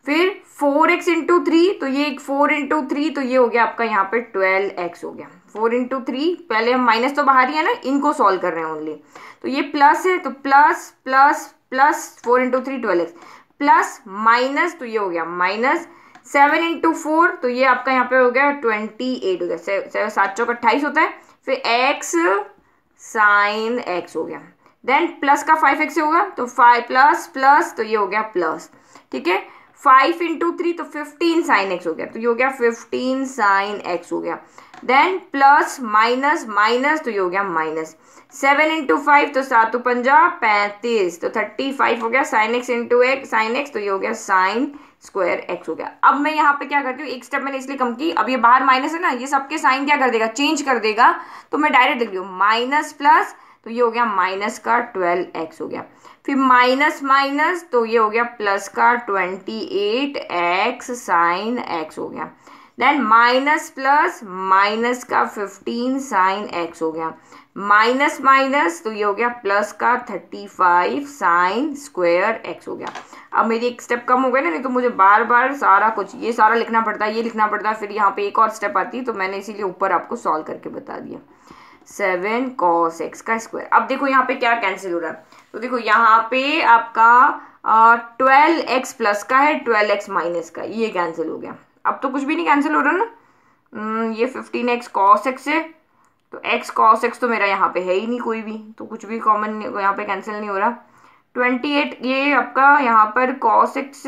फिर फोर एक्स इंटू थ्री तो ये एक फोर इंटू थ्री तो ये हो गया आपका यहाँ पे ट्वेल्व एक्स हो गया फोर इंटू थ्री पहले हम माइनस तो बाहर ही है ना इनको सॉल्व कर रहे हैं ओनली तो ये प्लस है तो plus plus plus four into three twelve x plus minus तो ये हो गया माइनस सेवन इंटू फोर तो ये आपका यहाँ पे हो गया ट्वेंटी एट हो गया सात चौक अट्ठाईस होता है फिर एक्स साइन एक्स हो गया देन प्लस का फाइव एक्स होगा तो फाइव प्लस प्लस तो ये हो गया प्लस ठीक है फाइव इंटू थ्री तो फिफ्टीन साइन एक्स हो गया तो ये हो गया फिफ्टीन साइन एक्स हो गया देन प्लस माइनस माइनस तो ये हो गया माइनस सेवन इंटू फाइव तो सात पंजा पैंतीस तो थर्टी फाइव हो गया sine x into x sine x तो ये हो गया साइन स्क्वायर एक्स हो गया अब मैं यहाँ पे क्या करती हूँ एक स्टेप मैंने इसलिए कम की अब ये बाहर माइनस है ना ये सबके साइन क्या कर देगा चेंज कर देगा तो मैं डायरेक्ट देख रही हूँ माइनस प्लस तो ये हो गया माइनस का ट्वेल्व एक्स हो गया फिर माइनस माइनस तो ये हो गया प्लस का twenty eight x sine x हो गया देन माइनस प्लस माइनस का फिफ्टीन साइन एक्स हो गया माइनस माइनस तो ये हो गया प्लस का thirty five sine square x हो गया अब मेरी एक स्टेप कम हो गया ना नहीं तो मुझे बार बार सारा कुछ ये सारा लिखना पड़ता है ये लिखना पड़ता है फिर यहाँ पे एक और स्टेप आती है तो मैंने इसीलिए ऊपर आपको सॉल्व करके बता दिया सेवन कॉस एक्स का स्क्वायर अब देखो यहाँ पे क्या कैंसिल हो रहा है तो देखो यहाँ पे आपका ट्वेल्व एक्स प्लस का है ट्वेल्व एक्स माइनस का ये कैंसिल हो गया अब तो कुछ भी नहीं कैंसिल हो रहा ना हम्म, ये फिफ्टीन एक्स कॉस एक्स है तो एक्स कॉस एक्स तो मेरा यहाँ पे है ही नहीं कोई भी तो कुछ भी कॉमन यहाँ पे कैंसिल नहीं हो रहा ट्वेंटी एट ये आपका यहाँ पर कॉस एक्स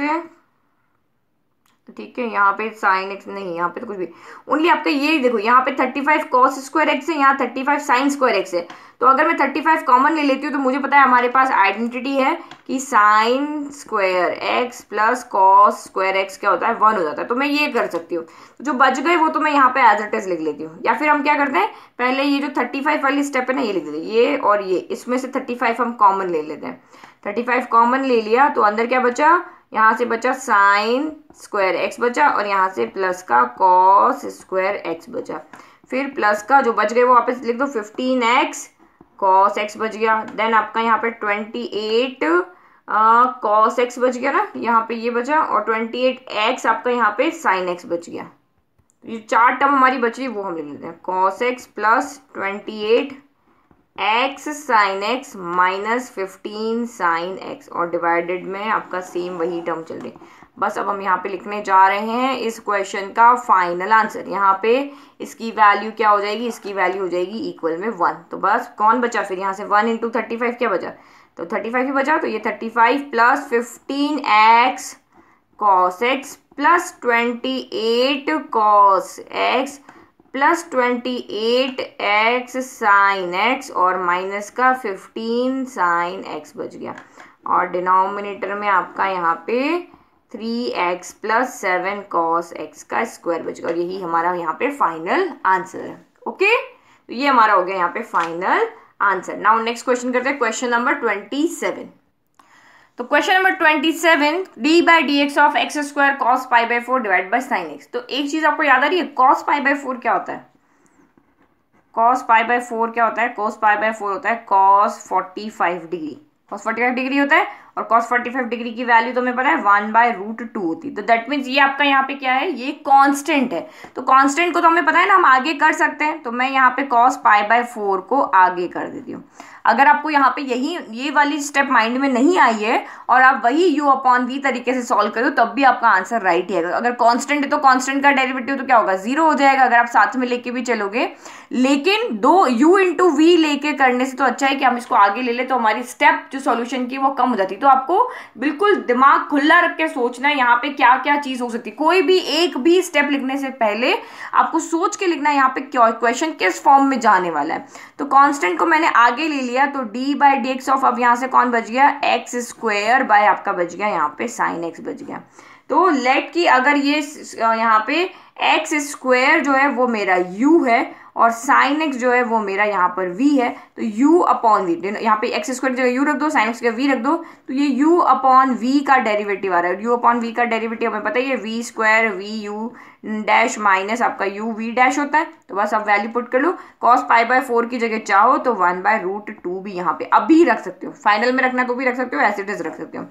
तो ठीक है यहाँ पे साइन एक्स नहीं यहाँ पे तो कुछ भी ओनली आपका ये देखो यहाँ पे thirty five cos square x है यहाँ thirty five sine square x है तो अगर मैं थर्टी फाइव कॉमन ले लेती हूँ तो मुझे पता है हमारे पास आइडेंटिटी है कि sine square x plus cos square x क्या होता है वन हो जाता है तो मैं ये कर सकती हूँ तो जो बच गए वो तो मैं यहाँ पे एज इट लिख लेती हूँ या फिर हम क्या करते हैं पहले ये जो थर्टी फाइव वाली स्टेप है ना ये लिख देते ये और ये इसमें से थर्टी फाइव हम कॉमन ले लेते हैं थर्टी फाइव कॉमन ले लिया तो अंदर क्या बचा यहाँ से बचा साइन स्क्वायर एक्स बचा और यहाँ से प्लस का कॉस स्क्वायर एक्स बचा फिर प्लस का जो बच गए वो वापस लिख दो फिफ्टीन एक्स कॉस एक्स बच गया देन आपका यहाँ पे ट्वेंटी एट कॉस एक्स बच गया ना यहाँ पे ये बचा और ट्वेंटी एट एक्स आपका यहाँ पे साइन एक्स बच गया ये चार टर्म हमारी बच रही वो हम लिख लेते हैं cos x plus twenty eight x sine x minus fifteen sine x और डिवाइडेड में आपका सेम वही टर्म चल रही है बस अब हम यहाँ पे लिखने जा रहे हैं इस क्वेश्चन का फाइनल आंसर यहाँ पे इसकी वैल्यू क्या हो जाएगी इसकी वैल्यू हो जाएगी इक्वल में वन तो बस कौन बचा फिर यहाँ से वन इंटू थर्टी फाइव क्या बचा तो थर्टी फाइव ही बचा तो ये thirty five plus fifteen x cos x plus twenty eight cos x plus twenty eight x sine x और माइनस का फिफ्टीन साइन एक्स बच गया और डिनोमिनेटर में आपका यहाँ पे three x plus seven cos x का स्क्वायर बचेगा और यही हमारा यहाँ पे फाइनल आंसर है ओके तो ये हमारा हो गया यहाँ पे final answer now next question करते हैं क्वेश्चन नंबर ट्वेंटी सेवन तो question number twenty seven d by d x of x square cos pi by four divide by sine x तो एक चीज आपको याद आ रही है कॉस पाई बाई फोर क्या होता है कॉस पाई बाई फोर क्या होता है कॉस पाई बाई फोर होता है cos forty five degree cos forty five degree होता है और कॉस 45 डिग्री की वैल्यू तो हमें पता है वन बाय रूट टू होती तो दैट मीन्स ये आपका यहाँ पे क्या है ये कांस्टेंट है तो कांस्टेंट को तो हमें पता है ना हम आगे कर सकते हैं तो मैं यहाँ पे कॉस पाई बाय फोर को आगे कर देती हूँ अगर आपको यहाँ पे यही ये वाली स्टेप माइंड में नहीं आई है और आप वही यू अपॉन वी तरीके से सॉल्व करो तब भी आपका आंसर राइट ही आएगा अगर कांस्टेंट है तो कांस्टेंट का डेरिवेटिव तो क्या होगा जीरो हो जाएगा अगर आप साथ में लेके भी चलोगे लेकिन दो यू इंटू वी लेके करने से तो अच्छा है कि हम इसको आगे ले ले तो हमारी स्टेप जो सोल्यूशन की वो कम हो जाती तो आपको बिल्कुल दिमाग खुला रख के सोचना है यहाँ पे क्या क्या चीज़ हो सकती कोई भी एक भी स्टेप लिखने से पहले आपको सोच के लिखना है यहाँ पे क्वेश्चन किस फॉर्म में जाने वाला है तो कॉन्स्टेंट को मैंने आगे ले लिया लिया तो d by d x of अब यहाँ से कौन बच गया एक्स स्क्वायर बाय आपका बच गया यहाँ पे साइन एक्स बच गया तो लेट की अगर ये यहाँ पे एक्स स्क्वायर जो है वो मेरा यू है और साइन एक्स जो है वो मेरा यहाँ पर वी है तो यू अपॉन वी यहाँ पे एक्स स्क्वायर जगह यू रख दो साइन एक्स जगह वी रख दो तो ये यू अपॉन वी का डेरिवेटिव आ रहा है यू अपॉन वी का डेरिवेटिव हमें पता है v square v u dash minus आपका यू वी डैश होता है तो बस आप वैल्यू पुट कर लो कॉस फाइव बाय फोर की जगह चाहो तो वन बाय रूट टू भी यहाँ पे अभी रख सकते हो फाइनल में रखना तो भी रख सकते हो एसिड रख सकते हो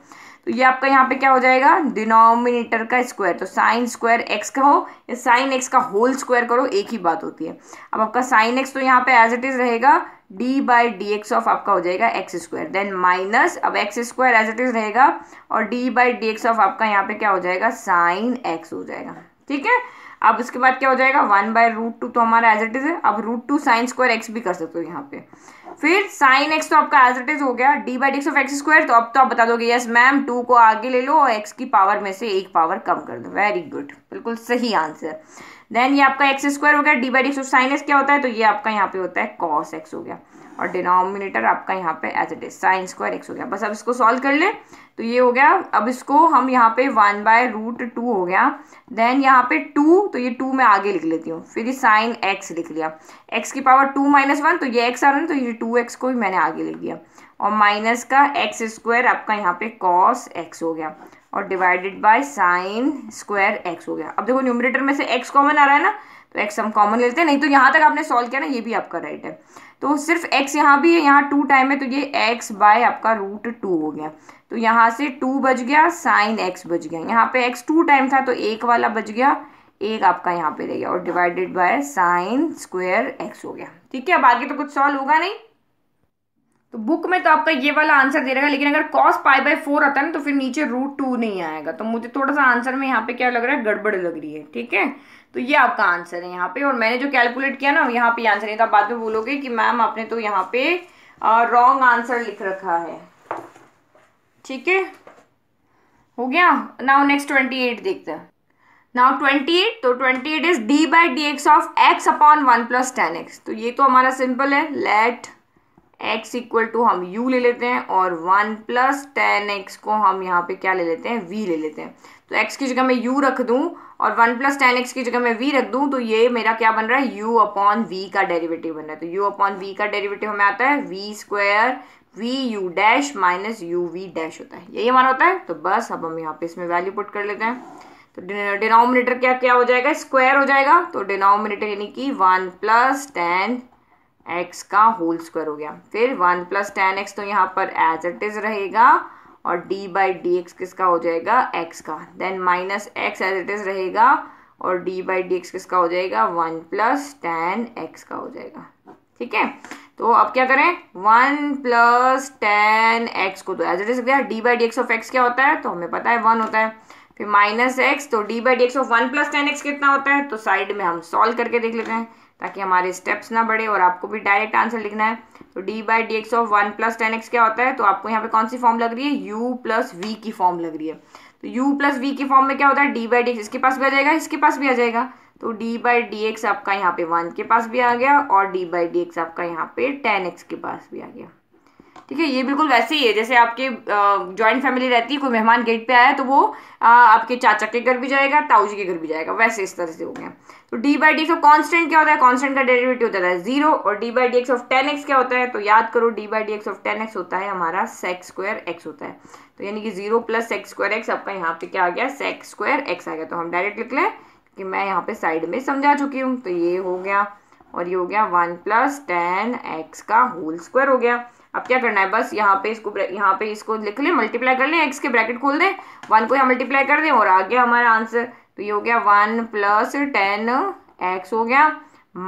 तो ये आपका यहाँ पे क्या हो जाएगा डिनोमिनेटर का स्क्वायर तो साइन स्क्वायर एक्स का हो या साइन एक्स का होल स्क्वायर करो एक ही बात होती है अब आपका साइन एक्स तो यहाँ पे एज इट इज रहेगा d by d x of आपका हो जाएगा एक्स स्क्वायर देन माइनस अब x square as it is रहेगा और d by d x of आपका यहाँ पे क्या हो जाएगा साइन एक्स हो जाएगा ठीक है अब उसके बाद क्या हो जाएगा वन बाय रूट टू तो हमारा एज इट इज है अब root two sine square x भी कर सकते हो यहाँ पे फिर साइन एक्स तो आपका एज इट इज हो गया d by d of x square तो अब तो आप बता दोगे यस मैम टू को आगे ले लो और एक्स की पावर में से एक पावर कम कर दो वेरी गुड बिल्कुल सही आंसर देन ये आपका एक्स स्क्वायर हो गया d by d of sine x क्या होता है तो ये आपका यहाँ पे होता है कॉस एक्स हो गया और डिनोमिनेटर आपका यहाँ पे as it is sine square x हो गया बस अब इसको सॉल्व कर ले तो ये हो गया अब इसको हम यहाँ पे वन बाय रूट टू हो गया देन यहाँ पे टू तो ये टू मैं आगे लिख लेती हूँ फिर ये साइन एक्स लिख लिया एक्स की पावर टू माइनस वन तो ये एक्स आ रहा है तो ये टू एक्स को भी मैंने आगे लिख दिया और माइनस का एक्स स्क्वायर आपका यहाँ पे कॉस एक्स हो गया और divided by sine square x हो गया अब देखो न्यूमरेटर में से एक्स कॉमन आ रहा है ना तो एक्स तो हम कॉमन लेते हैं नहीं तो यहाँ तक आपने सॉल्व किया ना ये भी आपका राइट है तो सिर्फ एक्स यहाँ भी है यहाँ टू टाइम है तो ये एक्स बाय आपका रूट टू हो गया तो यहाँ से टू बज गया साइन एक्स बज गया यहाँ पे एक्स टू टाइम था तो एक वाला बज गया एक आपका यहाँ पे रह गया और divided by sine square x हो गया ठीक है अब आगे तो कुछ सॉल्व होगा नहीं तो बुक में तो आपका ये वाला आंसर दे रहेगा लेकिन अगर कॉस पाई बाय फोर आता है ना तो फिर नीचे रूट टू नहीं आएगा तो मुझे थोड़ा सा आंसर में यहाँ पे क्या लग रहा है गड़बड़ लग रही है ठीक है तो ये आपका आंसर है यहाँ पे और मैंने जो कैलकुलेट किया ना यहाँ पे आंसर नहीं था आप बाद में बोलोगे कि मैम आपने तो यहाँ पे रॉन्ग आंसर लिख रखा है ठीक है हो गया नाउ नेक्स्ट ट्वेंटी एट देखते हैं नाउ ट्वेंटी एट तो twenty eight is d by d x of x upon one plus ten x तो ये तो हमारा सिंपल है लेट एक्स इक्वल टू हम यू ले लेते हैं और वन प्लस टेन एक्स को हम यहाँ पे क्या ले लेते हैं वी ले लेते हैं तो एक्स की जगह मैं यू रख दूँ और वन प्लस टेन एक्स की जगह मैं वी रख दूँ तो ये मेरा क्या बन रहा है यू अपॉन वी का डेरिवेटिव बन रहा है तो यू अपॉन वी का डेरिवेटिव हमें आता है v square v u dash minus u v dash होता है यही हमारा होता है तो बस अब हम यहाँ पे इसमें वैल्यू पुट कर लेते हैं तो डिनोमिनेटर क्या क्या हो जाएगा स्क्वायर हो जाएगा तो डिनोमिनेटर यानी कि वन प्लस टेन एक्स का होल स्क्वायर हो गया फिर वन प्लस टेन एक्स तो यहाँ पर एज इट इज़ रहेगा और डी बाई डी एक्स किसका हो जाएगा एक्स का then minus x as it is रहेगा और डी बाई डी एक्स किसका हो जाएगा वन प्लस टेन एक्स का हो जाएगा ठीक है तो अब क्या करें वन प्लस टेन एक्स को तो एज इट इज गया d by d x of x क्या होता है तो हमें पता है वन होता है फिर माइनस एक्स तो d by d x of one plus ten x कितना होता है तो साइड में हम सॉल्व करके देख लेते हैं ताकि हमारे स्टेप्स ना बढ़े और आपको भी डायरेक्ट आंसर लिखना है तो d by d x of one plus ten x क्या होता है तो आपको यहाँ पे कौन सी फॉर्म लग रही है यू प्लस वी की फॉर्म लग रही है तो यू प्लस वी की फॉर्म में क्या होता है डी बाई डी एक्स इसके पास भी आ जाएगा इसके पास भी आ जाएगा तो डी बाई डी एक्स आपका यहाँ पे वन के पास भी आ गया और डी बाई डी एक्स आपका यहाँ पे टेन एक्स के पास भी आ गया ठीक है ये बिल्कुल वैसे ही है जैसे आपके जॉइंट फैमिली रहती है कोई मेहमान गेट पे आया तो वो आ, आपके चाचा के घर भी जाएगा ताऊ जी के घर भी जाएगा वैसे इस तरह से हो गया तो d by d of constant क्या होता है कॉन्स्टेंट का डेरिवेटिव होता है जीरो और d by d x of ten x क्या होता है तो याद करो d by d x of ten x होता है हमारा सेक्स स्क्वायर एक्स होता है तो यानी कि zero plus sec square x आपका यहाँ पे क्या आ गया सेक्स स्क्वायर एक्स आ गया तो हम डायरेक्ट लिख लें कि मैं यहाँ पे साइड में समझा चुकी हूँ तो ये हो गया और ये हो गया वन प्लस टेन एक्स का होल स्क्वायर हो गया अब क्या करना है बस यहाँ पे इसको यहाँ पे इसको लिख लें मल्टीप्लाई कर लें एक्स के ब्रैकेट खोल दें वन को यहाँ मल्टीप्लाई कर दें और आ गया हमारा आंसर तो ये हो गया वन प्लस टेन एक्स हो गया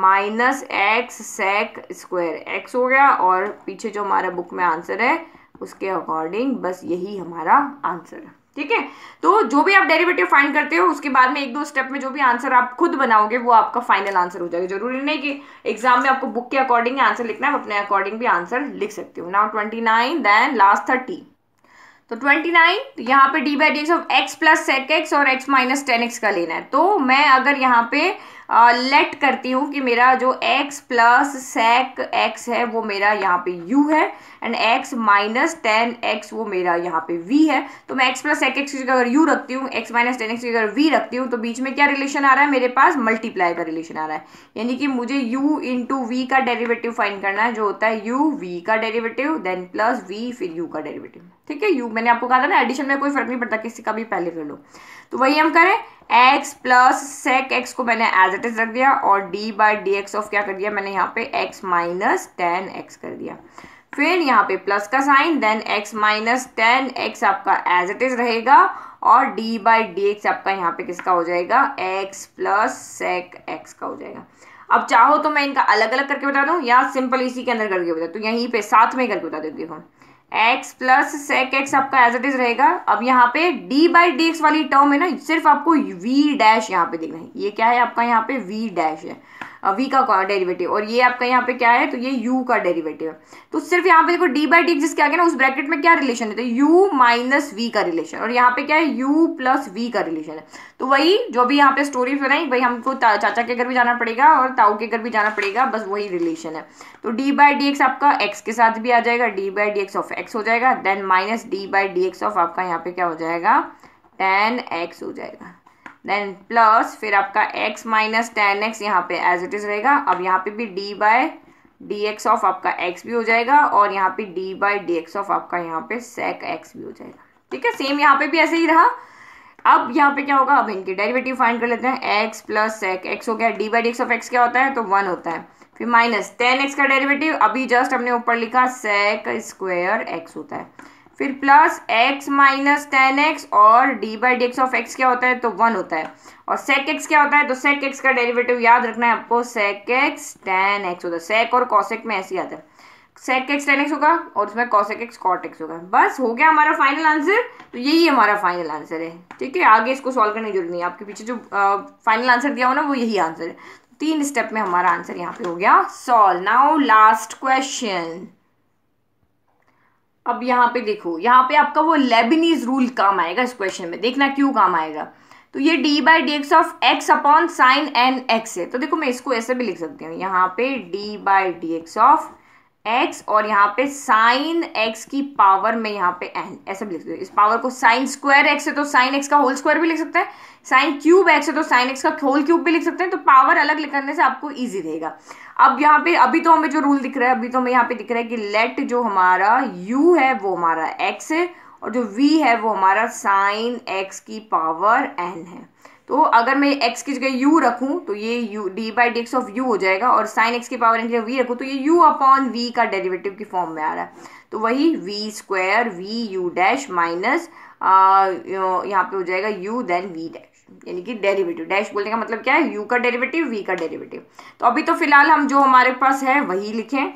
minus x sec square x हो गया और पीछे जो हमारा बुक में आंसर है उसके अकॉर्डिंग बस यही हमारा आंसर है ठीक है तो जो भी आप डेरिवेटिव फाइंड करते हो उसके बाद में एक दो स्टेप में जो भी आंसर आप खुद बनाओगे वो आपका फाइनल आंसर हो जाएगा जरूरी नहीं कि एग्जाम में आपको बुक के अकॉर्डिंग आंसर लिखना है आप अपने अकॉर्डिंग भी आंसर लिख सकते हो now twenty nine then last thirty तो ट्वेंटी नाइन यहाँ पे d by d of x plus sec x और एक्स माइनस टेन एक्स का लेना है तो मैं अगर यहाँ पे लेट करती हूँ कि मेरा जो एक्स प्लस सेक एक्स है वो मेरा यहाँ पे यू है and x minus ten x वो मेरा यहाँ पे वी है तो मैं एक्स प्लस सेक एक्स की अगर यू रखती हूँ एक्स माइनस टेन एक्स की अगर वी रखती हूँ तो बीच में क्या रिलेशन आ रहा है मेरे पास मल्टीप्लाई का रिलेशन आ रहा है यानी कि मुझे यू इंटू वी का डेरीवेटिव फाइन करना है जो होता है यू वी का डेरीवेटिव देन प्लस वी फिर यू का डेरीवेटिव ठीक है यू मैंने आपको कहा था ना एडिशन में कोई फर्क नहीं पड़ता किसी का भी पहले कर लो तो वही हम करें x प्लस सेक एक्स को मैंने एज इट इज रख दिया और d by d x of क्या कर दिया मैंने यहाँ पे x माइनस टेन एक्स कर दिया फिर यहाँ पे प्लस का sine then x minus ten x आपका एज इट इज रहेगा और d बाई डी एक्स आपका यहाँ पे किसका हो जाएगा x प्लस सेक एक्स का हो जाएगा अब चाहो तो मैं इनका अलग अलग करके बता दूँ या सिंपल इसी के अंदर करके बता दूँ तो यहीं पे साथ में करके बता देती हूँ एक्स प्लस सेक एक्स आपका एज इट इज रहेगा अब यहाँ पे डी बाई डी एक्स वाली टर्म है ना सिर्फ आपको वी डैश यहाँ पे देखना है ये क्या है आपका यहाँ पे वी डैश है वी का डेरिवेटिव और ये आपका यहाँ पे क्या है तो ये यू का डेरिवेटिव है तो सिर्फ यहाँ पे देखो डी बाई डी जिसके आगे ना उस ब्रैकेट में क्या रिलेशन है तो यू माइनस वी का रिलेशन और यहाँ पे क्या है यू प्लस वी का रिलेशन है तो वही जो भी यहाँ पे स्टोरी बनाई वही हमको चाचा के घर भी जाना पड़ेगा और ताऊ के घर भी जाना पड़ेगा बस वही रिलेशन है तो डी बाई डी एक्स आपका एक्स के साथ भी आ जाएगा d by d x of x हो जाएगा then minus d by d x of आपका यहाँ पे क्या हो जाएगा टेन एक्स हो जाएगा देन प्लस फिर आपका x माइनस टेन एक्स यहाँ पे एज इट इज रहेगा अब यहाँ पे भी d by d x of आपका x भी हो जाएगा और यहाँ पे d by d x of आपका यहाँ पे sec x भी हो जाएगा ठीक है सेम यहाँ पे भी ऐसे ही रहा अब यहाँ पे क्या होगा अब इनकी डेरिवेटिव फाइंड कर लेते हैं x प्लस सेक एक्स हो गया d by d x of x क्या होता है तो वन होता है फिर माइनस टेन एक्स का डेरिवेटिव अभी जस्ट हमने ऊपर लिखा सेक स्क्वेयर एक्स होता है फिर plus x minus ten x और d by d x of x क्या होता है तो वन होता है और सेक एक्स क्या होता है तो सेक एक्स का डेरिवेटिव याद रखना है आपको सेक एक्स टेन एक्स होता है सेक और कॉसेक में ऐसी आता है सेक एक्स टेन एक्स होगा और उसमें कॉसेक एक्स कॉट एक्स होगा बस हो गया हमारा फाइनल आंसर तो यही हमारा फाइनल आंसर है ठीक है आगे इसको सॉल्व करने की जरूरत नहीं है आपके पीछे जो फाइनल आंसर दिया हो ना वो यही आंसर है तीन स्टेप में हमारा आंसर यहाँ पे हो गया सॉल्व नाउ लास्ट क्वेश्चन अब यहाँ पे देखो यहाँ पे आपका वो लेबिनीज रूल काम आएगा इस क्वेश्चन में देखना क्यों काम आएगा तो ये d by d x of x upon sine n x है तो देखो मैं इसको ऐसे भी लिख सकती हूँ यहाँ पे d by d x of x और यहाँ पे साइन एक्स की पावर में यहाँ पे एन ऐसे भी लिख सकते हो इस पावर को साइन स्क्वायर एक्स है तो साइन एक्स का होल स्क्वायर भी लिख सकते हैं साइन क्यूब एक्स है तो साइन एक्स का होल क्यूब भी लिख सकते हैं तो पावर अलग लिखने से आपको ईजी रहेगा अब यहाँ पे अभी तो हमें जो रूल दिख रहा है अभी तो हमें यहाँ पे दिख रहा है कि लेट जो हमारा u है वो हमारा x है और जो v है वो हमारा साइन x की पावर n है तो अगर मैं x की जगह u रखूं तो ये u d by d x of u हो जाएगा और साइन x की पावर n की जगह v रखूं तो ये u अपॉन v का डेरिवेटिव की फॉर्म में आ रहा है तो वही v square v u dash minus यहाँ पे हो जाएगा u देन v डैश यानी कि डेरिवेटिव डैश बोलने का मतलब क्या है यू का डेरिवेटिव वी का डेरिवेटिव तो अभी तो फिलहाल हम जो हमारे पास है वही लिखें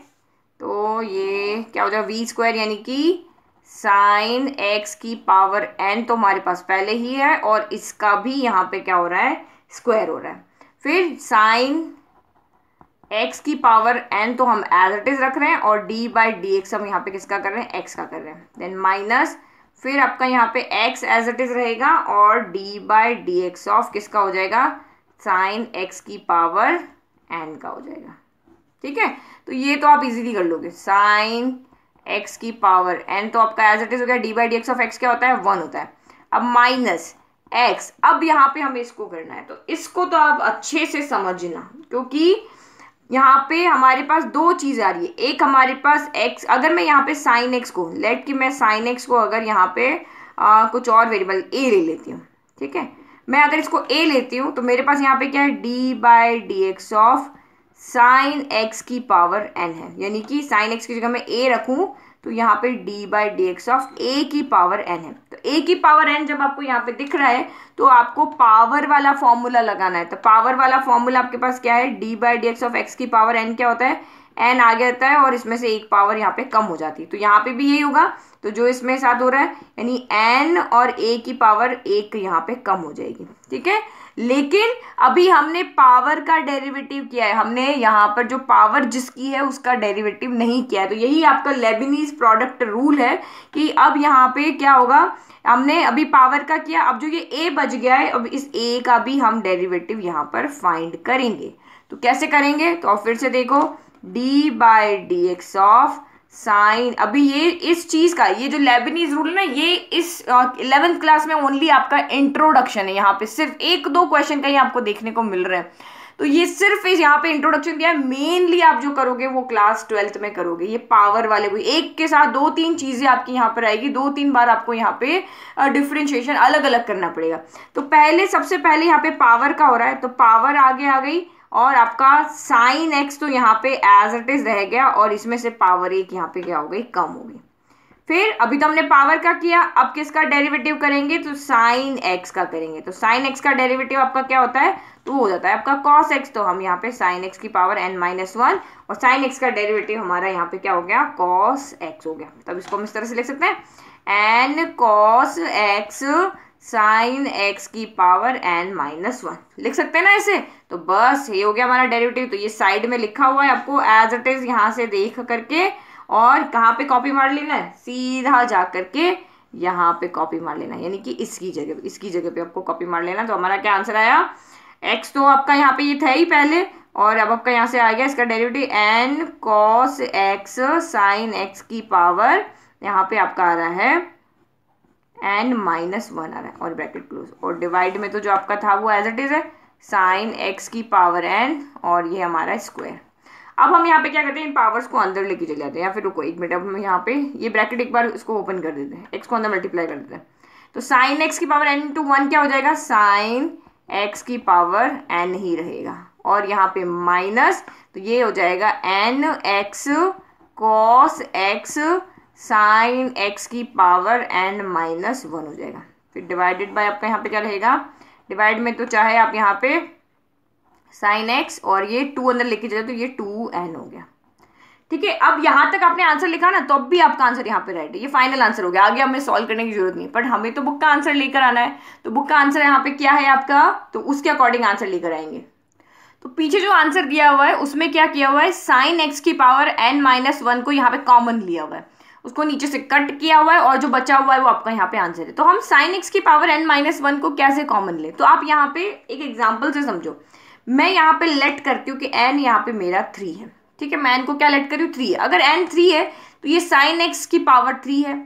तो ये क्या हो जाएगा वी स्क्वायर यानी कि साइन एक्स की पावर एन तो हमारे पास पहले ही है और इसका भी यहाँ पे क्या हो रहा है स्क्वायर हो रहा है फिर साइन एक्स की पावर एन तो हम एज इट इज रख रहे हैं और डी बाई डी एक्स हम यहाँ पे किसका कर रहे हैं एक्स का कर रहे हैं देन माइनस फिर आपका यहाँ पे x एज इट इज रहेगा और d by d x of किसका हो जाएगा साइन x की पावर n का हो जाएगा ठीक है तो ये तो आप इजीली कर लोगे साइन x की पावर n तो आपका एज इट इज हो गया d by d x of x क्या होता है वन होता है अब माइनस x अब यहाँ पे हमें इसको करना है तो इसको तो आप अच्छे से समझना क्योंकि यहाँ पे हमारे पास दो चीज़ आ रही है एक हमारे पास एक्स अगर मैं यहाँ पे साइन एक्स को लेट कि मैं साइन एक्स को अगर यहाँ पे आ, कुछ और वेरिएबल ए ले लेती हूँ ठीक है मैं अगर इसको ए लेती हूँ तो मेरे पास यहाँ पे क्या है d by d x of sine x की पावर एन है यानी कि साइन एक्स की जगह मैं ए रखूँ तो यहाँ पे d by d x of a की पावर एन है तो ए की पावर एन जब आपको यहाँ पे दिख रहा है तो आपको पावर वाला फॉर्मूला लगाना है तो पावर वाला फॉर्मूला आपके पास क्या है d by d x of x की पावर एन क्या होता है एन गया होता है और इसमें से एक पावर यहाँ पे कम हो जाती है तो यहाँ पे भी यही होगा तो जो इसमें साथ हो रहा है यानी एन और ए की पावर एक यहाँ पे कम हो जाएगी ठीक है लेकिन अभी हमने पावर का डेरिवेटिव किया है हमने यहाँ पर जो पावर जिसकी है उसका डेरिवेटिव नहीं किया है तो यही आपका लेबिनीज प्रोडक्ट रूल है कि अब यहाँ पे क्या होगा हमने अभी पावर का किया अब जो ये ए बच गया है अब इस ए का भी हम डेरिवेटिव यहाँ पर फाइंड करेंगे तो कैसे करेंगे तो फिर से देखो d by d x of sine अभी ये इस चीज का ये जो लेबनीज रूल है ना ये इस इलेवेंथ क्लास में ओनली आपका इंट्रोडक्शन है यहाँ पे सिर्फ एक दो क्वेश्चन का ही आपको देखने को मिल रहा है तो ये सिर्फ इस यहाँ पे इंट्रोडक्शन दिया है मेनली आप जो करोगे वो क्लास ट्वेल्थ में करोगे ये पावर वाले भी एक के साथ दो तीन चीज़ें आपकी यहाँ पर आएगी दो तीन बार आपको यहाँ पे डिफ्रेंशिएशन अलग अलग करना पड़ेगा तो पहले सबसे पहले यहाँ पे पावर का हो रहा है तो पावर आगे आ गई और आपका साइन एक्स तो यहाँ पे एज इट इज रह गया और इसमें से पावर एक यहाँ पे क्या हो गई कम हो गई फिर अभी तो हमने पावर का किया अब किसका डेरिवेटिव करेंगे तो साइन एक्स का करेंगे तो साइन एक्स का डेरिवेटिव आपका क्या होता है तो वो हो जाता है आपका कॉस एक्स तो हम यहाँ पे साइन एक्स की पावर एन माइनस वन और साइन एक्स का डेरिवेटिव हमारा यहाँ पे क्या हो गया कॉस एक्स हो गया तब इसको हम इस तरह से लिख सकते हैं n cos x sine x की पावर एन माइनस वन लिख सकते हैं ना ऐसे तो बस ये हो गया हमारा डेरिवेटिव तो ये साइड में लिखा हुआ है आपको एज इट इज यहाँ से देख करके और कहाँ पे कॉपी मार लेना है सीधा जा करके यहाँ पे कॉपी मार लेना यानी कि इसकी जगह इसकी जगह पे आपको कॉपी मार लेना तो हमारा क्या आंसर आया एक्स तो आपका यहाँ पे ये था ही पहले और अब आपका यहाँ से आ गया इसका derivative n cos x sine x की पावर यहाँ पे आपका आ रहा है एंड माइनस वन आ रहा है और ब्रैकेट क्लोज और डिवाइड में तो जो आपका था वो एज इट इज है साइन एक्स की पावर एन और ये हमारा स्क्वायर अब हम यहाँ पे क्या करते हैं इन पावर्स को अंदर लेके चले जाते हैं या फिर रुको एक मिनट अब हम यहाँ पे ये ब्रैकेट एक बार इसको ओपन कर देते हैं एक्स को अंदर मल्टीप्लाई कर देते हैं तो साइन एक्स की पावर एन टू वन क्या हो जाएगा साइन एक्स की पावर एन ही रहेगा और यहाँ पे माइनस तो ये हो जाएगा n x cos x sine x की पावर एन माइनस वन हो जाएगा फिर डिवाइडेड बाय आपका यहाँ पे क्या रहेगा डिवाइड में तो चाहे आप यहाँ पे साइन एक्स और ये टू अंदर लेके जाए तो ये टू एन हो गया ठीक है अब यहाँ तक आपने आंसर लिखा ना तो अब भी आपका आंसर यहाँ पे राइट है ये फाइनल आंसर हो गया आगे हमें सॉल्व करने की जरूरत नहीं बट हमें तो बुक का आंसर लेकर आना है तो बुक का आंसर यहाँ पे क्या है आपका तो उसके अकॉर्डिंग आंसर लेकर आएंगे तो पीछे जो आंसर दिया हुआ है उसमें क्या किया हुआ है साइन एक्स की पावर एन माइनस वन को यहाँ पे कॉमन लिया हुआ है उसको नीचे से कट किया हुआ है और जो बचा हुआ है वो आपका यहाँ पे आंसर है तो हम साइन एक्स की पावर एन माइनस वन को कैसे कॉमन ले तो आप यहाँ पे एक एग्जाम्पल से समझो मैं यहाँ पे लेट करती हूँ कि एन यहाँ पे मेरा थ्री है ठीक है मैं एन को क्या लेट करी हूँ थ्री है अगर एन थ्री है तो ये साइन एक्स की पावर थ्री है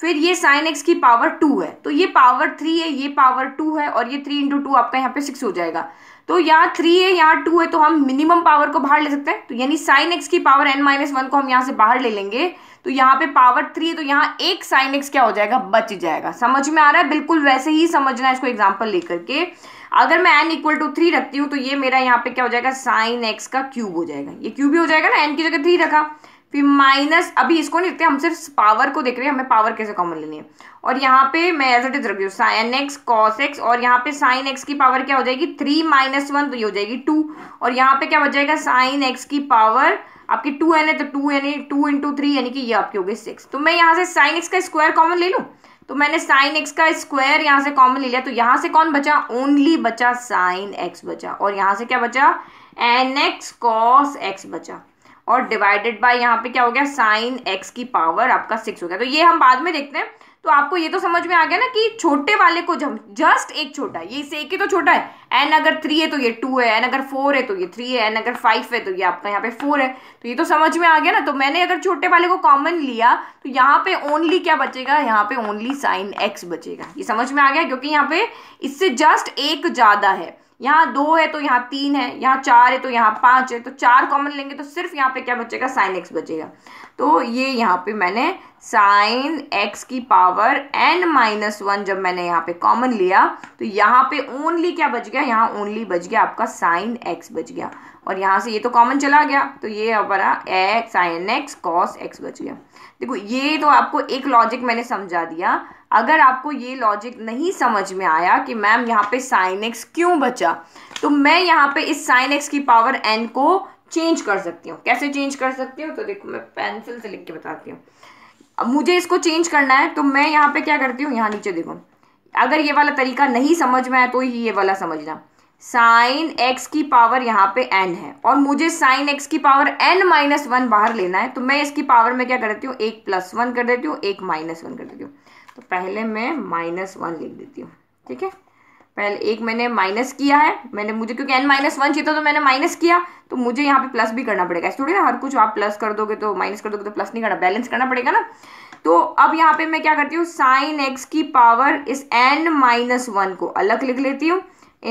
फिर ये साइन एक्स की पावर टू है तो ये पावर थ्री है ये पावर टू है और ये थ्री इंटू टू आपका यहाँ पे सिक्स हो जाएगा तो यहाँ थ्री है यहाँ टू है तो हम मिनिमम पावर को बाहर ले सकते हैं तो यानी साइन एक्स की पावर एन माइनस वन को हम यहाँ से बाहर ले लेंगे तो यहाँ पे पावर थ्री है तो यहाँ एक साइन एक्स क्या हो जाएगा बच जाएगा समझ में आ रहा है बिल्कुल वैसे ही समझना है इसको एग्जाम्पल लेकर के अगर मैं एन इक्वल टू थ्री रखती हूँ तो ये मेरा यहाँ पे क्या हो जाएगा साइन एक्स का क्यूब हो जाएगा ये क्यूब ही हो जाएगा ना एन की जगह थ्री रखा फिर माइनस अभी इसको नहीं देखते हम सिर्फ पावर को देख रहे हैं हमें पावर कैसे कॉमन लेनी है और यहाँ पे मैं एज इट इज रख साइन एक्स कॉस एक्स और यहाँ पे साइन एक्स की पावर क्या हो जाएगी थ्री माइनस वन तो ये हो जाएगी टू और यहाँ पे क्या बच जाएगा साइन एक्स की पावर आपकी टू एन है तो टू यानी टू इंटू थ्री यानी कि ये आपके हो गए सिक्स तो मैं यहाँ से साइन एक्स का स्क्वायर कॉमन ले लूँ तो मैंने साइन एक्स का स्क्वायर यहाँ से कॉमन ले लिया तो यहाँ से कौन बचा ओनली बचा साइन एक्स बचा और यहाँ से क्या बचा एन एक्स कॉस एक्स बचा और डिवाइडेड बाय यहाँ पे क्या हो गया साइन एक्स की पावर आपका सिक्स हो गया तो ये हम बाद में देखते हैं तो आपको ये तो समझ में आ गया ना कि छोटे वाले को जस्ट एक छोटा है ये एक ही तो छोटा है एन अगर थ्री है तो ये टू है एन अगर फोर है तो ये थ्री है एन अगर फाइव है तो ये आपका यहाँ पे फोर है तो ये तो समझ में आ गया ना तो मैंने अगर छोटे वाले को कॉमन लिया तो यहाँ पे ओनली क्या बचेगा यहाँ पे ओनली साइन एक्स बचेगा ये समझ में आ गया क्योंकि यहाँ पे इससे जस्ट एक ज़्यादा है यहाँ दो है तो यहाँ तीन है यहाँ चार है तो यहाँ पांच है तो चार कॉमन लेंगे तो सिर्फ यहाँ पे क्या बचेगा साइन एक्स बचेगा तो ये यहाँ पे मैंने साइन एक्स की पावर एन माइनस वन जब मैंने यहाँ पे कॉमन लिया तो यहाँ पे ओनली क्या बच गया यहाँ ओनली बच गया आपका साइन एक्स बच गया और यहाँ से ये तो कॉमन चला गया तो ये हमारा x i n x cos x बच गया देखो ये तो आपको एक लॉजिक मैंने समझा दिया अगर आपको ये लॉजिक नहीं समझ में आया कि मैम यहाँ पे साइन एक्स क्यों बचा तो मैं यहाँ पे इस साइन एक्स की पावर एन को चेंज कर सकती हूँ कैसे चेंज कर सकती हूँ तो देखो मैं पेंसिल से लिख के बताती हूँ अब मुझे इसको चेंज करना है तो मैं यहाँ पे क्या करती हूँ यहाँ नीचे देखो अगर ये वाला तरीका नहीं समझ में आया तो ही ये वाला समझना साइन एक्स की पावर यहाँ पे एन है और मुझे साइन एक्स की पावर एन माइनस वन बाहर लेना है तो मैं इसकी पावर में क्या कर देती हूँ एक प्लस वन कर देती हूँ एक माइनस वन कर देती हूँ तो पहले मैं माइनस वन लिख देती हूँ ठीक है पहले एक मैंने माइनस किया है मैंने मुझे क्योंकि एन माइनस वन चाहिए तो मैंने माइनस किया तो मुझे यहाँ पे प्लस भी करना पड़ेगा थोड़ी ना हर कुछ आप प्लस कर दोगे तो माइनस कर दोगे तो प्लस नहीं करना बैलेंस करना पड़ेगा ना तो अब यहाँ पे मैं क्या करती हूँ साइन एक्स की पावर इस एन माइनस वन को अलग लिख लेती हूँ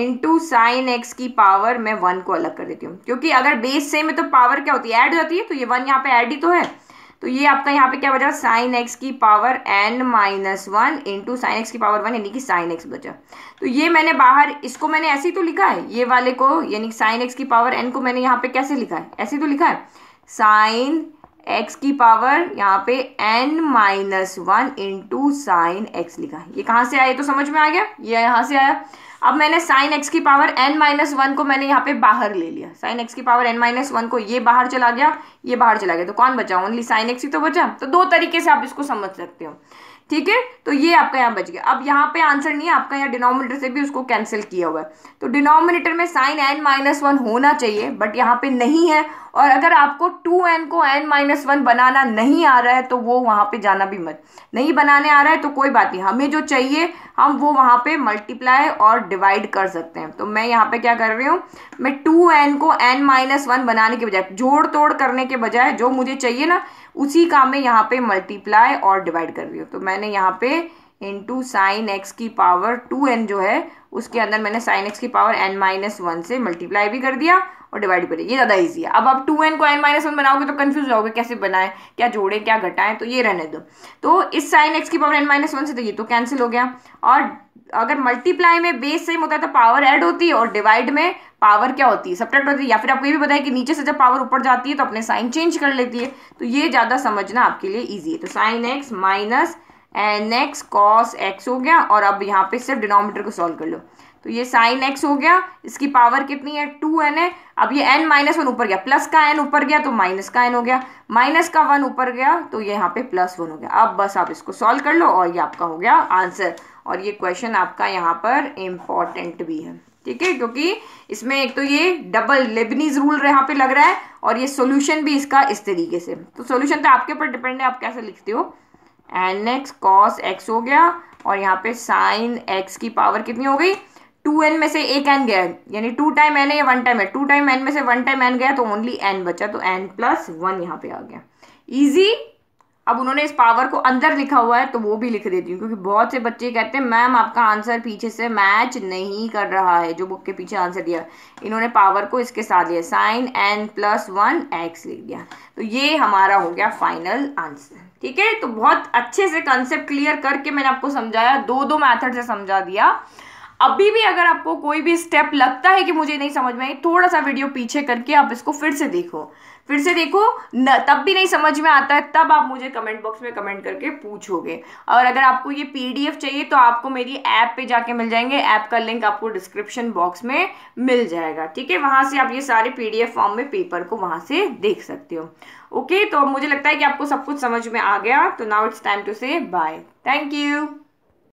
इंटू साइन एक्स की पावर मैं वन को अलग कर देती हूँ क्योंकि अगर बेस सेम है तो पावर क्या होती है ऐड हो जाती है तो ये वन यहाँ पे ऐड ही तो है तो ये आपका यहाँ पे क्या बचा साइन एक्स की power n minus one into sine x की पावर वन यानी कि साइन एक्स बचा तो ये मैंने बाहर इसको मैंने ऐसे ही तो लिखा है ये वाले को यानी कि साइन एक्स की पावर एन को मैंने यहाँ पे कैसे लिखा है ऐसे तो लिखा है साइन एक्स की पावर यहाँ पे n minus one into sine x लिखा है ये कहाँ से आया तो समझ में आ गया ये यहाँ से आया अब मैंने साइन एक्स की पावर एन माइनस वन को मैंने यहाँ पे बाहर ले लिया साइन एक्स की पावर एन माइनस वन को ये बाहर चला गया ये बाहर चला गया तो कौन बचा ओनली साइन एक्स ही तो बचा तो दो तरीके से आप इसको समझ सकते हो ठीक है तो ये आपका यहाँ बच गया अब यहाँ पे आंसर नहीं है आपका यहाँ डिनोमिनेटर से भी उसको कैंसिल किया हुआ है तो डिनोमिनेटर में साइन एन माइनस वन होना चाहिए बट यहाँ पे नहीं है और अगर आपको टू एन को एन माइनस वन बनाना नहीं आ रहा है तो वो वहाँ पे जाना भी मत नहीं बनाने आ रहा है तो कोई बात नहीं हमें जो चाहिए हम वो वहाँ पे मल्टीप्लाई और डिवाइड कर सकते हैं तो मैं यहाँ पे क्या कर रही हूँ मैं टू एन को एन माइनस वन बनाने के बजाय जोड़ तोड़ करने के बजाय जो मुझे चाहिए ना उसी काम में यहाँ पे मल्टीप्लाई और डिवाइड कर रही हो तो मैंने यहाँ पे इंटू साइन एक्स की पावर टू एन जो है उसके अंदर मैंने साइन एक्स की पावर एन माइनस वन से मल्टीप्लाई भी कर दिया और डिवाइड कर दिया ये ज़्यादा ईजी है अब आप टू एन को एन माइनस वन बनाओगे तो कन्फ्यूज रहोगे कैसे बनाएं क्या जोड़ें क्या घटाएं तो ये रहने दो तो इस साइन एक्स की पावर एन माइनस वन से तो ये तो कैंसिल हो गया और अगर मल्टीप्लाई में बेस सेम होता है तो पावर ऐड होती है और डिवाइड में पावर क्या होती है सब होती है या फिर आपको ये भी बताया कि नीचे से जब पावर ऊपर जाती है तो अपने साइन चेंज कर लेती है तो ये ज़्यादा समझना आपके लिए ईजी है तो sine x minus n x cos x हो गया और अब यहाँ पे सिर्फ डिनोमीटर को सॉल्व कर लो तो ये साइन एक्स हो गया इसकी पावर कितनी है टू एन है अब ये एन माइनस वन ऊपर गया प्लस का एन ऊपर गया तो माइनस का एन हो गया माइनस का वन ऊपर गया तो ये यहाँ पे प्लस वन हो गया अब बस आप इसको सॉल्व कर लो और ये आपका हो गया आंसर और ये क्वेश्चन आपका यहाँ पर इम्पॉर्टेंट भी है ठीक है क्योंकि इसमें एक तो ये डबल लेबनीज रूल यहाँ पे लग रहा है और ये सॉल्यूशन भी इसका इस तरीके से तो सॉल्यूशन तो आपके ऊपर डिपेंड है आप कैसे लिखते हो एन एक्स कॉस एक्स हो गया और यहाँ पे साइन एक्स की पावर कितनी हो गई टू एन में से एक एन गया यानी टू टाइम एन है या वन टाइम है टू टाइम एन में से वन टाइम एन गया तो ओनली एन बचा तो एन प्लस वन यहाँ पे आ गया इजी अब उन्होंने इस पावर को अंदर लिखा हुआ है तो वो भी लिख देती हूँ क्योंकि बहुत से बच्चे कहते हैं मैम आपका आंसर पीछे से मैच नहीं कर रहा है जो बुक के पीछे आंसर दिया इन्होंने पावर को इसके साथ लिया sine n plus one x ले लिया तो ये हमारा हो गया फाइनल आंसर ठीक है तो बहुत अच्छे से कंसेप्ट क्लियर करके मैंने आपको समझाया दो दो मैथड से समझा दिया अभी भी अगर आपको कोई भी स्टेप लगता है कि मुझे नहीं समझ में आई थोड़ा सा वीडियो पीछे करके आप इसको फिर से देखो फिर से देखो न तब भी नहीं समझ में आता है तब आप मुझे कमेंट बॉक्स में कमेंट करके पूछोगे और अगर आपको ये पीडीएफ चाहिए तो आपको मेरी ऐप पे जाके मिल जाएंगे ऐप का लिंक आपको डिस्क्रिप्शन बॉक्स में मिल जाएगा ठीक है वहां से आप ये सारे पीडीएफ फॉर्म में पेपर को वहां से देख सकते हो ओके तो मुझे लगता है कि आपको सब कुछ समझ में आ गया तो now it's time to say bye thank you